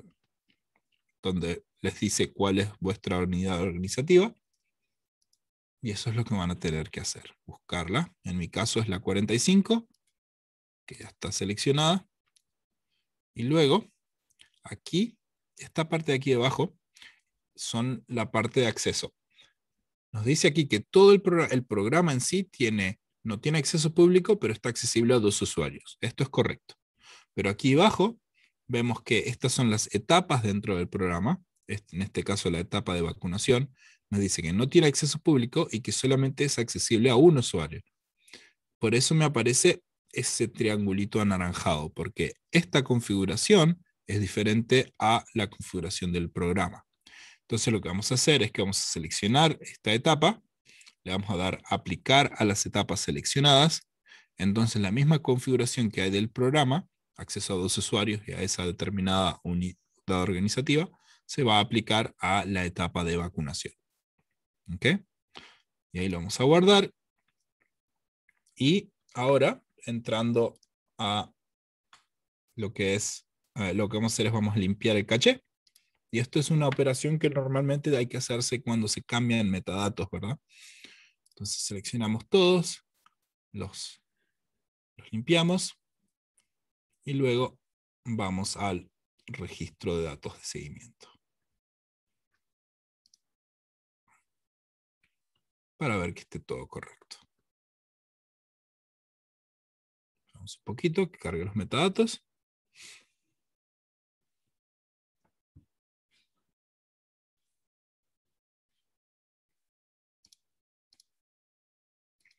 donde les dice cuál es vuestra unidad organizativa. Y eso es lo que van a tener que hacer, buscarla. En mi caso es la 45, que ya está seleccionada. Y luego, aquí, esta parte de aquí abajo, son la parte de acceso. Nos dice aquí que todo el, programa, el programa en sí tiene, no tiene acceso público, pero está accesible a dos usuarios. Esto es correcto. Pero aquí abajo vemos que estas son las etapas dentro del programa, este, en este caso la etapa de vacunación, nos dice que no tiene acceso público y que solamente es accesible a un usuario. Por eso me aparece ese triangulito anaranjado, porque esta configuración es diferente a la configuración del programa. Entonces lo que vamos a hacer es que vamos a seleccionar esta etapa, le vamos a dar aplicar a las etapas seleccionadas, entonces la misma configuración que hay del programa, acceso a dos usuarios y a esa determinada unidad organizativa, se va a aplicar a la etapa de vacunación. ¿Ok? Y ahí lo vamos a guardar. Y ahora entrando a lo que es, lo que vamos a hacer es vamos a limpiar el caché. Y esto es una operación que normalmente hay que hacerse cuando se cambian metadatos, ¿verdad? Entonces seleccionamos todos, los, los limpiamos y luego vamos al registro de datos de seguimiento. Para ver que esté todo correcto. un poquito, que cargue los metadatos.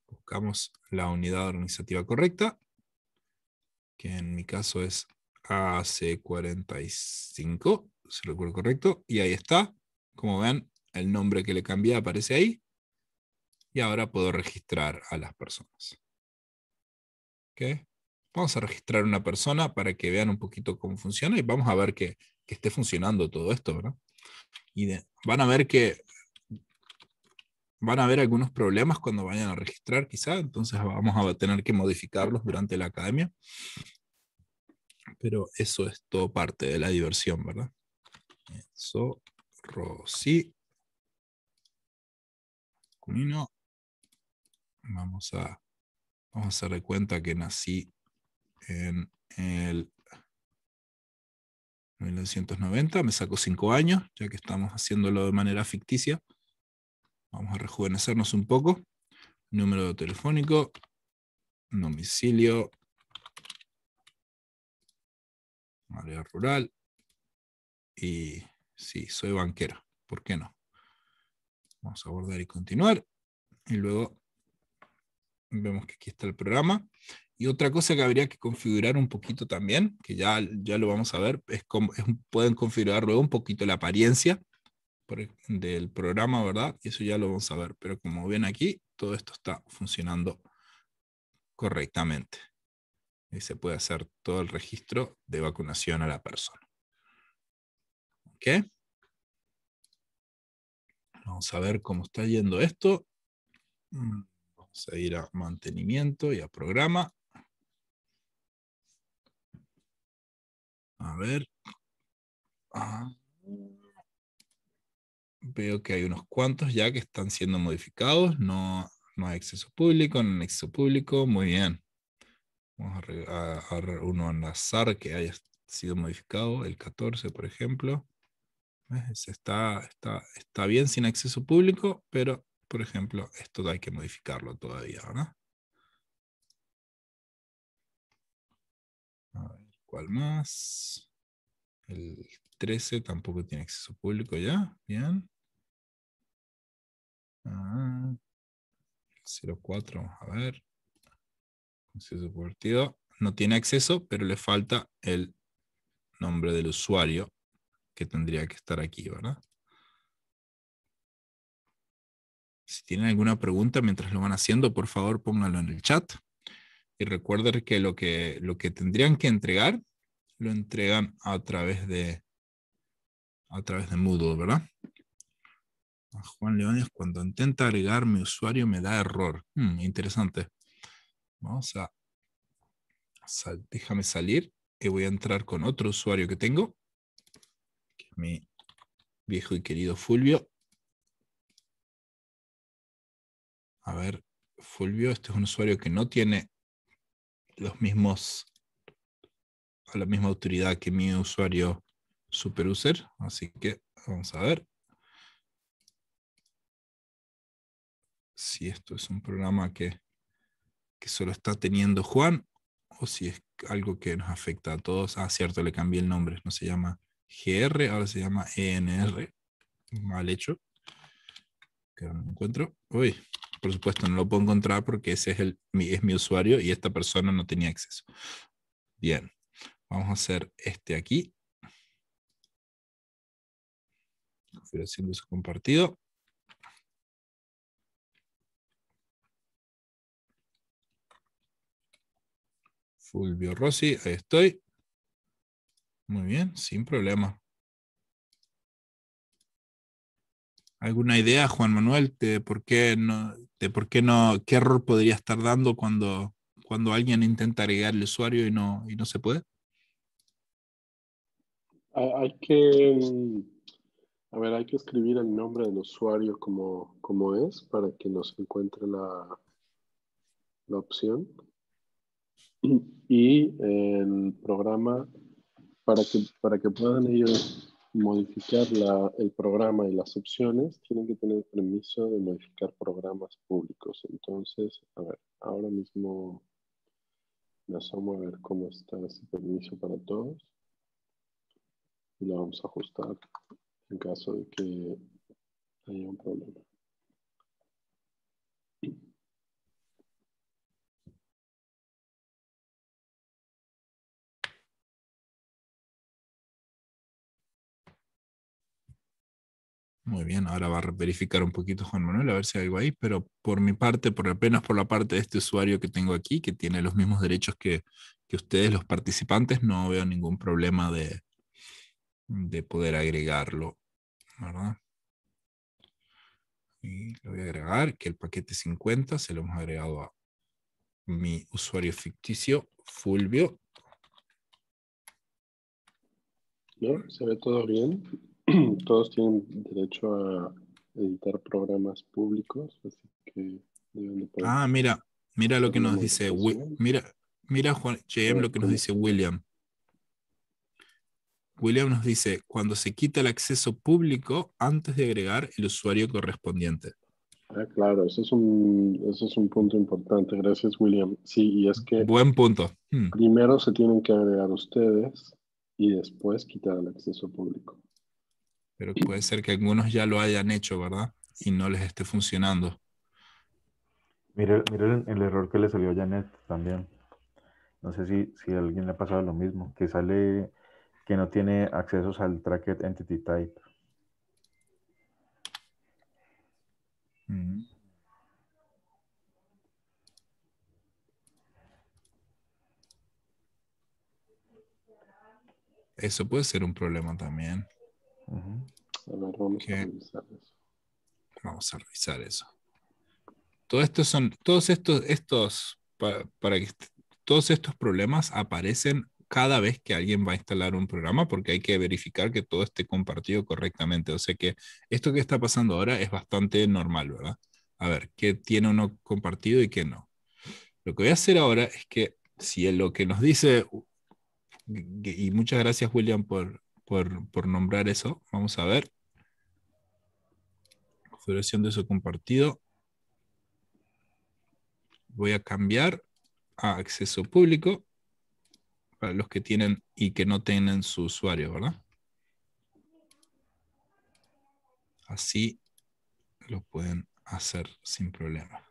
Buscamos la unidad organizativa correcta, que en mi caso es AC45, si recuerdo correcto, y ahí está. Como ven, el nombre que le cambié aparece ahí. Y ahora puedo registrar a las personas. Vamos a registrar una persona para que vean un poquito cómo funciona y vamos a ver que, esté funcionando todo esto, ¿verdad? Y van a ver que van a haber algunos problemas cuando vayan a registrar, quizá, entonces vamos a tener que modificarlos durante la academia. Pero eso es todo parte de la diversión, ¿verdad? Eso, Rosy. Vamos a, vamos a hacer cuenta que nací en el 1990, me sacó cinco años, ya que estamos haciéndolo de manera ficticia. Vamos a rejuvenecernos un poco. Número telefónico, domicilio, área rural. Y sí, soy banquero, ¿por qué no? Vamos a abordar y continuar. Y luego vemos que aquí está el programa. Y otra cosa que habría que configurar un poquito también, que ya, ya lo vamos a ver, es, cómo pueden configurar luego un poquito la apariencia e, del programa, ¿verdad? Y eso ya lo vamos a ver. Pero como ven aquí, todo esto está funcionando correctamente. Y se puede hacer todo el registro de vacunación a la persona. ¿Ok? Vamos a ver cómo está yendo esto. Mm, vamos a ir a mantenimiento y a programa. A ver. Ah. Veo que hay unos cuantos ya que están siendo modificados. No, no hay acceso público, no hay acceso público. Muy bien. Vamos a, a, uno al azar que haya sido modificado, el 14, por ejemplo. Eh, está, está, está bien sin acceso público, pero, por ejemplo, esto hay que modificarlo todavía, A ver. ¿Cuál más? El 13 tampoco tiene acceso público ya. Bien. 04, ah, vamos a ver. Acceso No tiene acceso, pero le falta el nombre del usuario que tendría que estar aquí, ¿verdad? Si tienen alguna pregunta mientras lo van haciendo, por favor pónganlo en el chat y recuerden que lo que, lo que tendrían que entregar, lo entregan a través de, a través de Moodle, ¿verdad? A Juan Leones, cuando intenta agregar mi usuario me da error. Hmm, interesante. Vamos a, déjame salir y voy a entrar con otro usuario que tengo, mi viejo y querido Fulvio. A ver, Fulvio, este es un usuario que no tiene los mismos a la misma autoridad que mi usuario superuser, así que vamos a ver si esto es un programa que, que solo está teniendo Juan o si es algo que nos afecta a todos. Ah, cierto, le cambié el nombre, no se llama GR, ahora se llama ENR. Mal hecho. Que no encuentro. Uy, por supuesto, no lo puedo encontrar porque ese es, el, es mi usuario y esta persona no tenía acceso. Bien, vamos a hacer este aquí. Configuración de ese compartido. Fulvio Rossi, ahí estoy. Muy bien, sin problema. alguna idea, Juan Manuel, de por qué no, de por qué no, qué error podría estar dando cuando, cuando alguien intenta agregar el usuario y no, y no se puede? Ah, hay que, mm, a ver, hay que escribir el nombre del usuario como, como es para que nos encuentre la, la opción. Y el programa para que, para que puedan ellos modificar el programa y las opciones, tienen que tener permiso de modificar programas públicos. Entonces, a ver, ahora mismo vamos asomo a ver cómo está ese permiso para todos. Y lo vamos a ajustar en caso de que haya un problema. Muy bien, ahora va a verificar un poquito Juan Manuel a ver si hay algo ahí, pero por mi parte, por apenas por la parte de este usuario que tengo aquí, que tiene los mismos derechos que, ustedes, los participantes, no veo ningún problema de, poder agregarlo, ¿verdad? Y le voy a agregar que el paquete 50 se lo hemos agregado a mi usuario ficticio, Fulvio. ¿No? ¿Se ve todo bien? todos tienen derecho a editar programas públicos, así que deben de poder. Ah, mira, mira lo que nos dice, mira, mira JM lo que nos dice William. William nos dice, cuando se quita el acceso público antes de agregar el usuario correspondiente. Ah, claro, eso es, un, eso es un punto importante. Gracias, William. Sí, y es que... Buen punto. Hmm. Primero se tienen que agregar ustedes y después quitar el acceso público pero puede ser que algunos ya lo hayan hecho, ¿verdad? Y no les esté funcionando. Miren, el error que le salió a Janet también. No sé si, a alguien le ha pasado lo mismo, que sale que no tiene accesos al Tracket Entity Type. Mm. Eso puede ser un problema también vamos a revisar eso. Vamos a son, todos estos, estos que todos estos problemas aparecen cada vez que alguien va a instalar un programa porque hay que verificar que todo esté compartido correctamente. O sea que esto que está pasando ahora es bastante normal, ¿verdad? A ver, ¿qué tiene uno compartido y qué no? Lo que voy a hacer ahora es que si es lo que nos dice, y muchas gracias William por, por nombrar eso, vamos a ver de su compartido. Voy a cambiar a acceso público para los que tienen y que no tienen su usuario, ¿verdad? Así lo pueden hacer sin problema.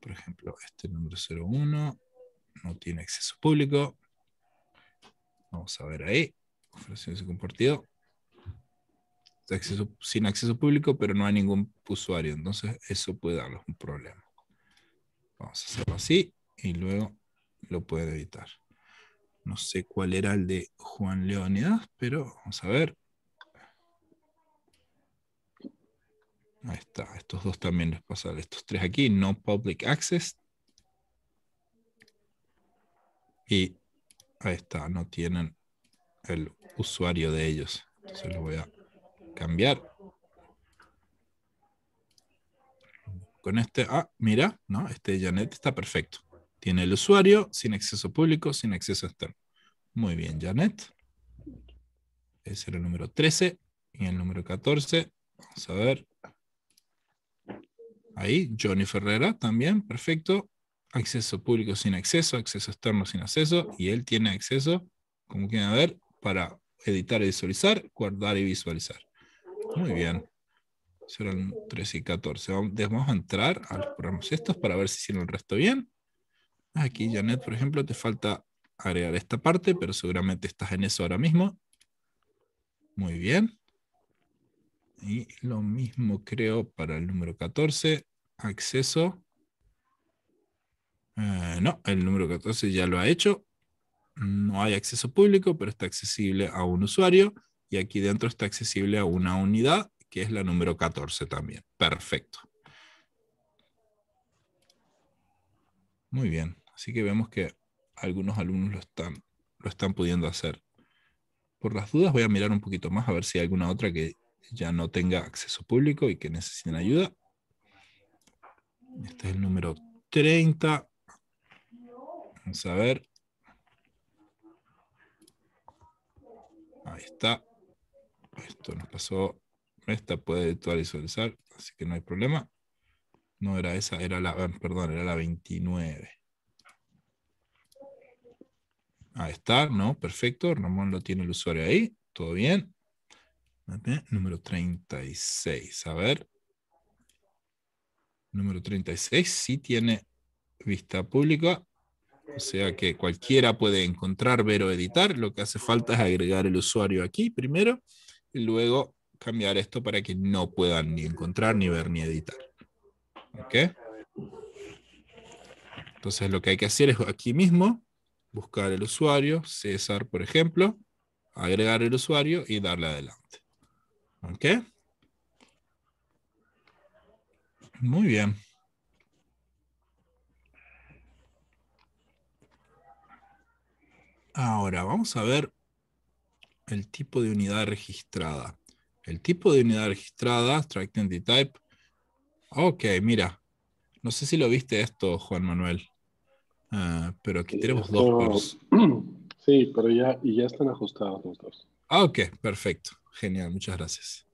Por ejemplo, este número 01 no tiene acceso público. Vamos a ver ahí. de su compartido acceso, sin acceso público, pero no hay ningún usuario. Entonces, eso puede darles un problema. Vamos a hacerlo así y luego lo pueden editar. No sé cuál era el de Juan Leónidas, pero vamos a ver. Ahí está, estos dos también les pasan, estos tres aquí, no public access. Y ahí está, no tienen el usuario de ellos. Entonces lo voy a cambiar. Con este, ah, mira, ¿no? Este Janet está perfecto. Tiene el usuario sin acceso público, sin acceso externo. Muy bien, Janet. Ese era el número 13. Y el número 14, vamos a ver. Ahí, Johnny Ferrera también, perfecto. Acceso público sin acceso, acceso externo sin acceso. Y él tiene acceso, como quieren ver, para editar y visualizar, guardar y visualizar. Muy bien. Serán 13 y 14. Vamos a entrar a los programas estos para ver si hicieron el resto bien. Aquí, Janet, por ejemplo, te falta agregar esta parte, pero seguramente estás en eso ahora mismo. Muy bien. Y lo mismo creo para el número 14, acceso. Eh, no, el número 14 ya lo ha hecho. No hay acceso público, pero está accesible a un usuario y aquí dentro está accesible a una unidad, que es la número 14 también. Perfecto. Muy bien, así que vemos que algunos alumnos lo están, lo están pudiendo hacer. Por las dudas voy a mirar un poquito más a ver si hay alguna otra que ya no tenga acceso público y que necesiten ayuda. Este es el número 30. Vamos a ver. Ahí está. Esto nos pasó. Esta puede actualizar, y así que no hay problema. No era esa, era la, ah, perdón, era la 29. Ahí está, ¿no? Perfecto. Ramón lo tiene el usuario ahí. Todo bien. Número 36. A ver. Número 36 sí tiene vista pública. O sea que cualquiera puede encontrar, ver o editar. Lo que hace falta es agregar el usuario aquí primero y luego cambiar esto para que no puedan ni encontrar, ni ver, ni editar. ¿Ok? Entonces lo que hay que hacer es aquí mismo buscar el usuario, César, por ejemplo, agregar el usuario y darle adelante. ¿Ok? Muy bien. Ahora vamos a ver el tipo de unidad registrada. El tipo de unidad registrada, Strike Entity Type. Ok, mira. No sé si lo viste esto, Juan Manuel. Ah, pero aquí tenemos dos Sí, pero ya, y ya están ajustados los dos. Ah, ok, perfecto. Genial, muchas gracias.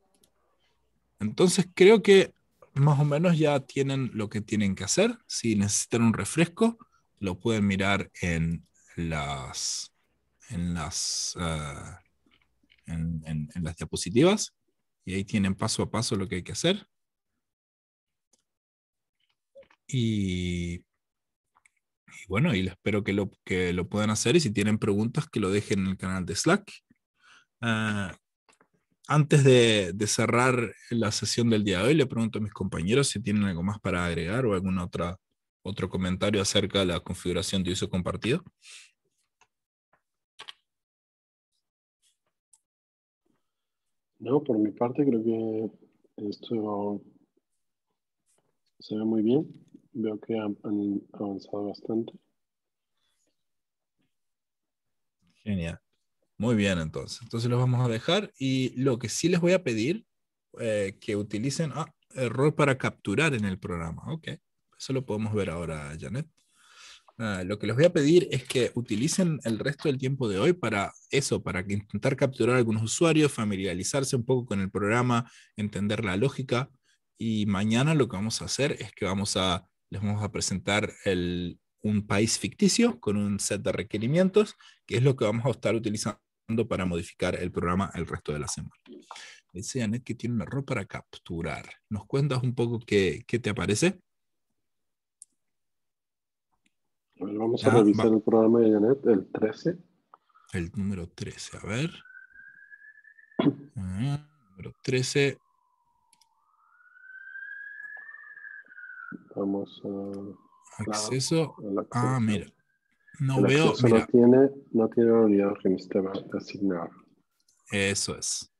Entonces creo que más o menos ya tienen lo que tienen que hacer. Si necesitan un refresco, lo pueden mirar en las, en las ah, en, las diapositivas y ahí tienen paso a paso lo que hay que hacer. Y bueno, y espero que lo, que lo puedan hacer y si tienen preguntas que lo dejen en el canal de Slack. Ah, antes de, cerrar la sesión del día de hoy, le pregunto a mis compañeros si tienen algo más para agregar o algún otro comentario acerca de la configuración de uso compartido. No, por mi parte creo que esto se ve muy bien. Veo que han, avanzado bastante. Genial. Muy bien, entonces. Entonces los vamos a dejar y lo que sí les voy a pedir eh, que utilicen ah, error para capturar en el programa. Ok, eso lo podemos ver ahora, Janet. Ah, lo que les voy a pedir es que utilicen el resto del tiempo de hoy para eso, para intentar capturar algunos usuarios, familiarizarse un poco con el programa, entender la lógica. Y mañana lo que vamos a hacer es que vamos a, les vamos a presentar un país ficticio con un set de requerimientos, que es lo que vamos a estar utilizando para modificar el programa el resto de la semana. Dice Anet que tiene un error para capturar. ¿Nos cuentas un poco qué, qué te aparece? vamos a revisar el programa de Janet, el 13. El número 13, a ver. número 13. Vamos a. Acceso. Ah, mira. No veo. No tiene, no tiene unidad que me esté asignar. Eso es.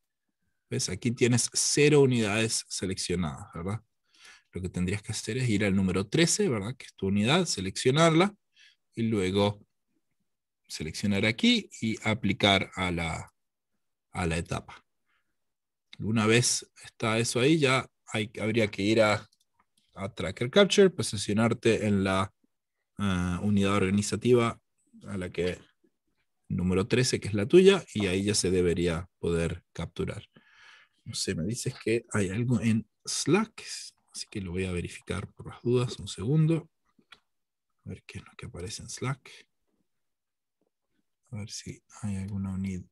¿Ves? Aquí tienes cero unidades seleccionadas, ¿verdad? Lo que tendrías que hacer es ir al número 13, ¿verdad? Que es tu unidad, seleccionarla y luego seleccionar aquí y aplicar a la, etapa. Una vez está eso ahí, ya habría que ir a, Tracker Capture, posicionarte en la eh, unidad organizativa a la que número 13, que es la tuya, y ahí ya se debería poder capturar. No sé, me dices que hay algo en Slack, así que lo voy a verificar por las dudas, un segundo. A ver qué es lo que aparece en Slack. A ver si hay alguna unidad.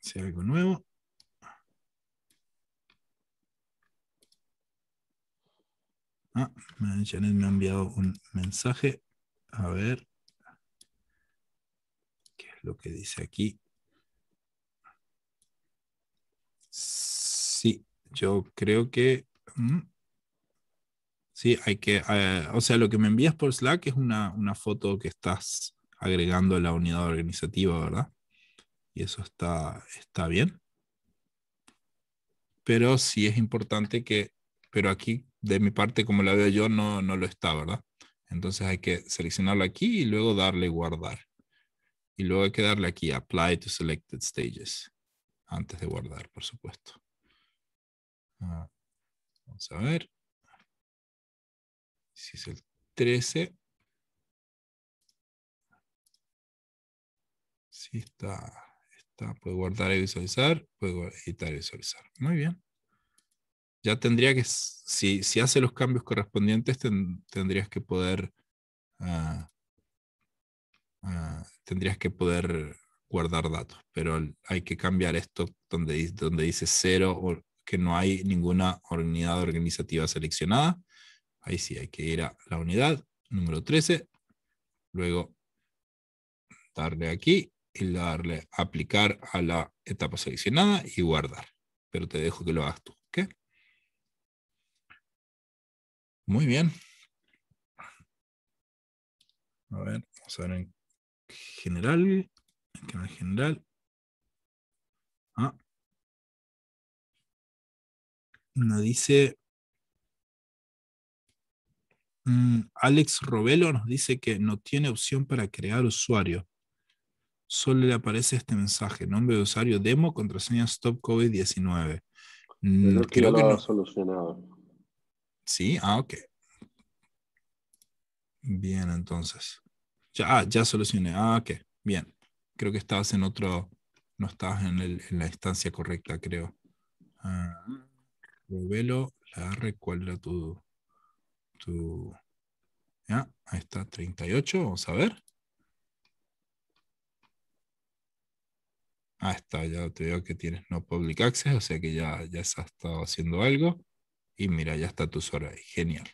Si algo nuevo. Ah, Janet me ha enviado un mensaje. A ver. ¿Qué es lo que dice aquí? Sí, yo creo que... Mm, Sí, hay que, eh, o sea, lo que me envías por Slack es una, foto que estás agregando a la unidad organizativa, ¿verdad? Y eso está, está bien. Pero sí es importante que, pero aquí de mi parte, como la veo yo, no lo está, ¿verdad? Entonces hay que seleccionarlo aquí y luego darle guardar. Y luego hay que darle aquí apply to selected stages. Antes de guardar, por supuesto. Ah, vamos a ver si es el 13. Si está, está. Puede guardar y visualizar, puede editar y visualizar. Muy bien. Ya tendría que, si, hace los cambios correspondientes, tendrías que poder, ah, ah, tendrías que poder guardar datos, pero hay que cambiar esto donde, donde dice cero o que no hay ninguna unidad organizativa seleccionada ahí sí hay que ir a la unidad número 13, luego darle aquí y darle aplicar a la etapa seleccionada y guardar. Pero te dejo que lo hagas tú. Muy bien. A ver, vamos a ver en general. En general. Ah. No dice Mm, Alex Robelo nos dice que no tiene opción para crear usuario. Solo le aparece este mensaje, nombre de usuario demo, contraseña stop COVID-19. Mm, creo que lo no. solucionado. Sí, ah, ok. Bien, entonces. Ya, ah, ya solucioné. Ah, ok. Bien. Creo que estabas en otro, no estabas en, la instancia correcta, creo. Ah, Robelo, la R, ¿cuál tu tu, ya, ahí está, 38, vamos a ver. Ahí está, ya te veo que tienes no public access, o sea que ya, ya ha estado haciendo algo. Y mira, ya está tu usuario ahí. Genial.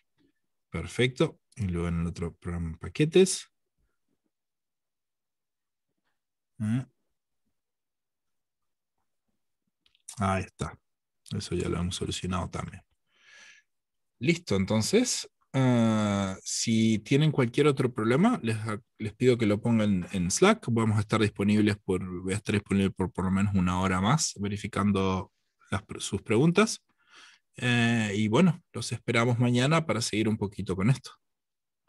Perfecto. Y luego en el otro programa paquetes. Mm. Ahí está. Eso ya lo hemos solucionado también. Listo, entonces, Ah, si tienen cualquier otro problema, les, ah, les pido que lo pongan en Slack. Vamos a estar disponibles por, voy a estar disponible por por lo menos una hora más, verificando sus preguntas. Eh, y bueno, los esperamos mañana para seguir un poquito con esto.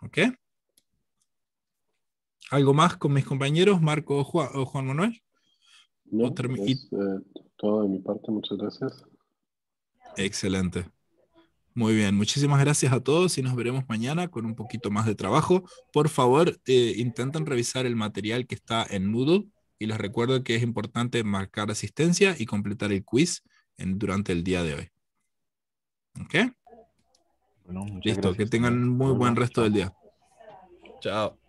¿Ok? ¿Algo más con mis compañeros, Marco o Juan, Manuel? No, es, eh, todo de mi parte, muchas gracias. Excelente. Muy bien, muchísimas gracias a todos y nos veremos mañana con un poquito más de trabajo. Por favor, eh, intenten revisar el material que está en Moodle y les recuerdo que es importante marcar asistencia y completar el quiz durante el día de hoy. ¿Ok? Listo, que tengan muy buen resto del día. Chao.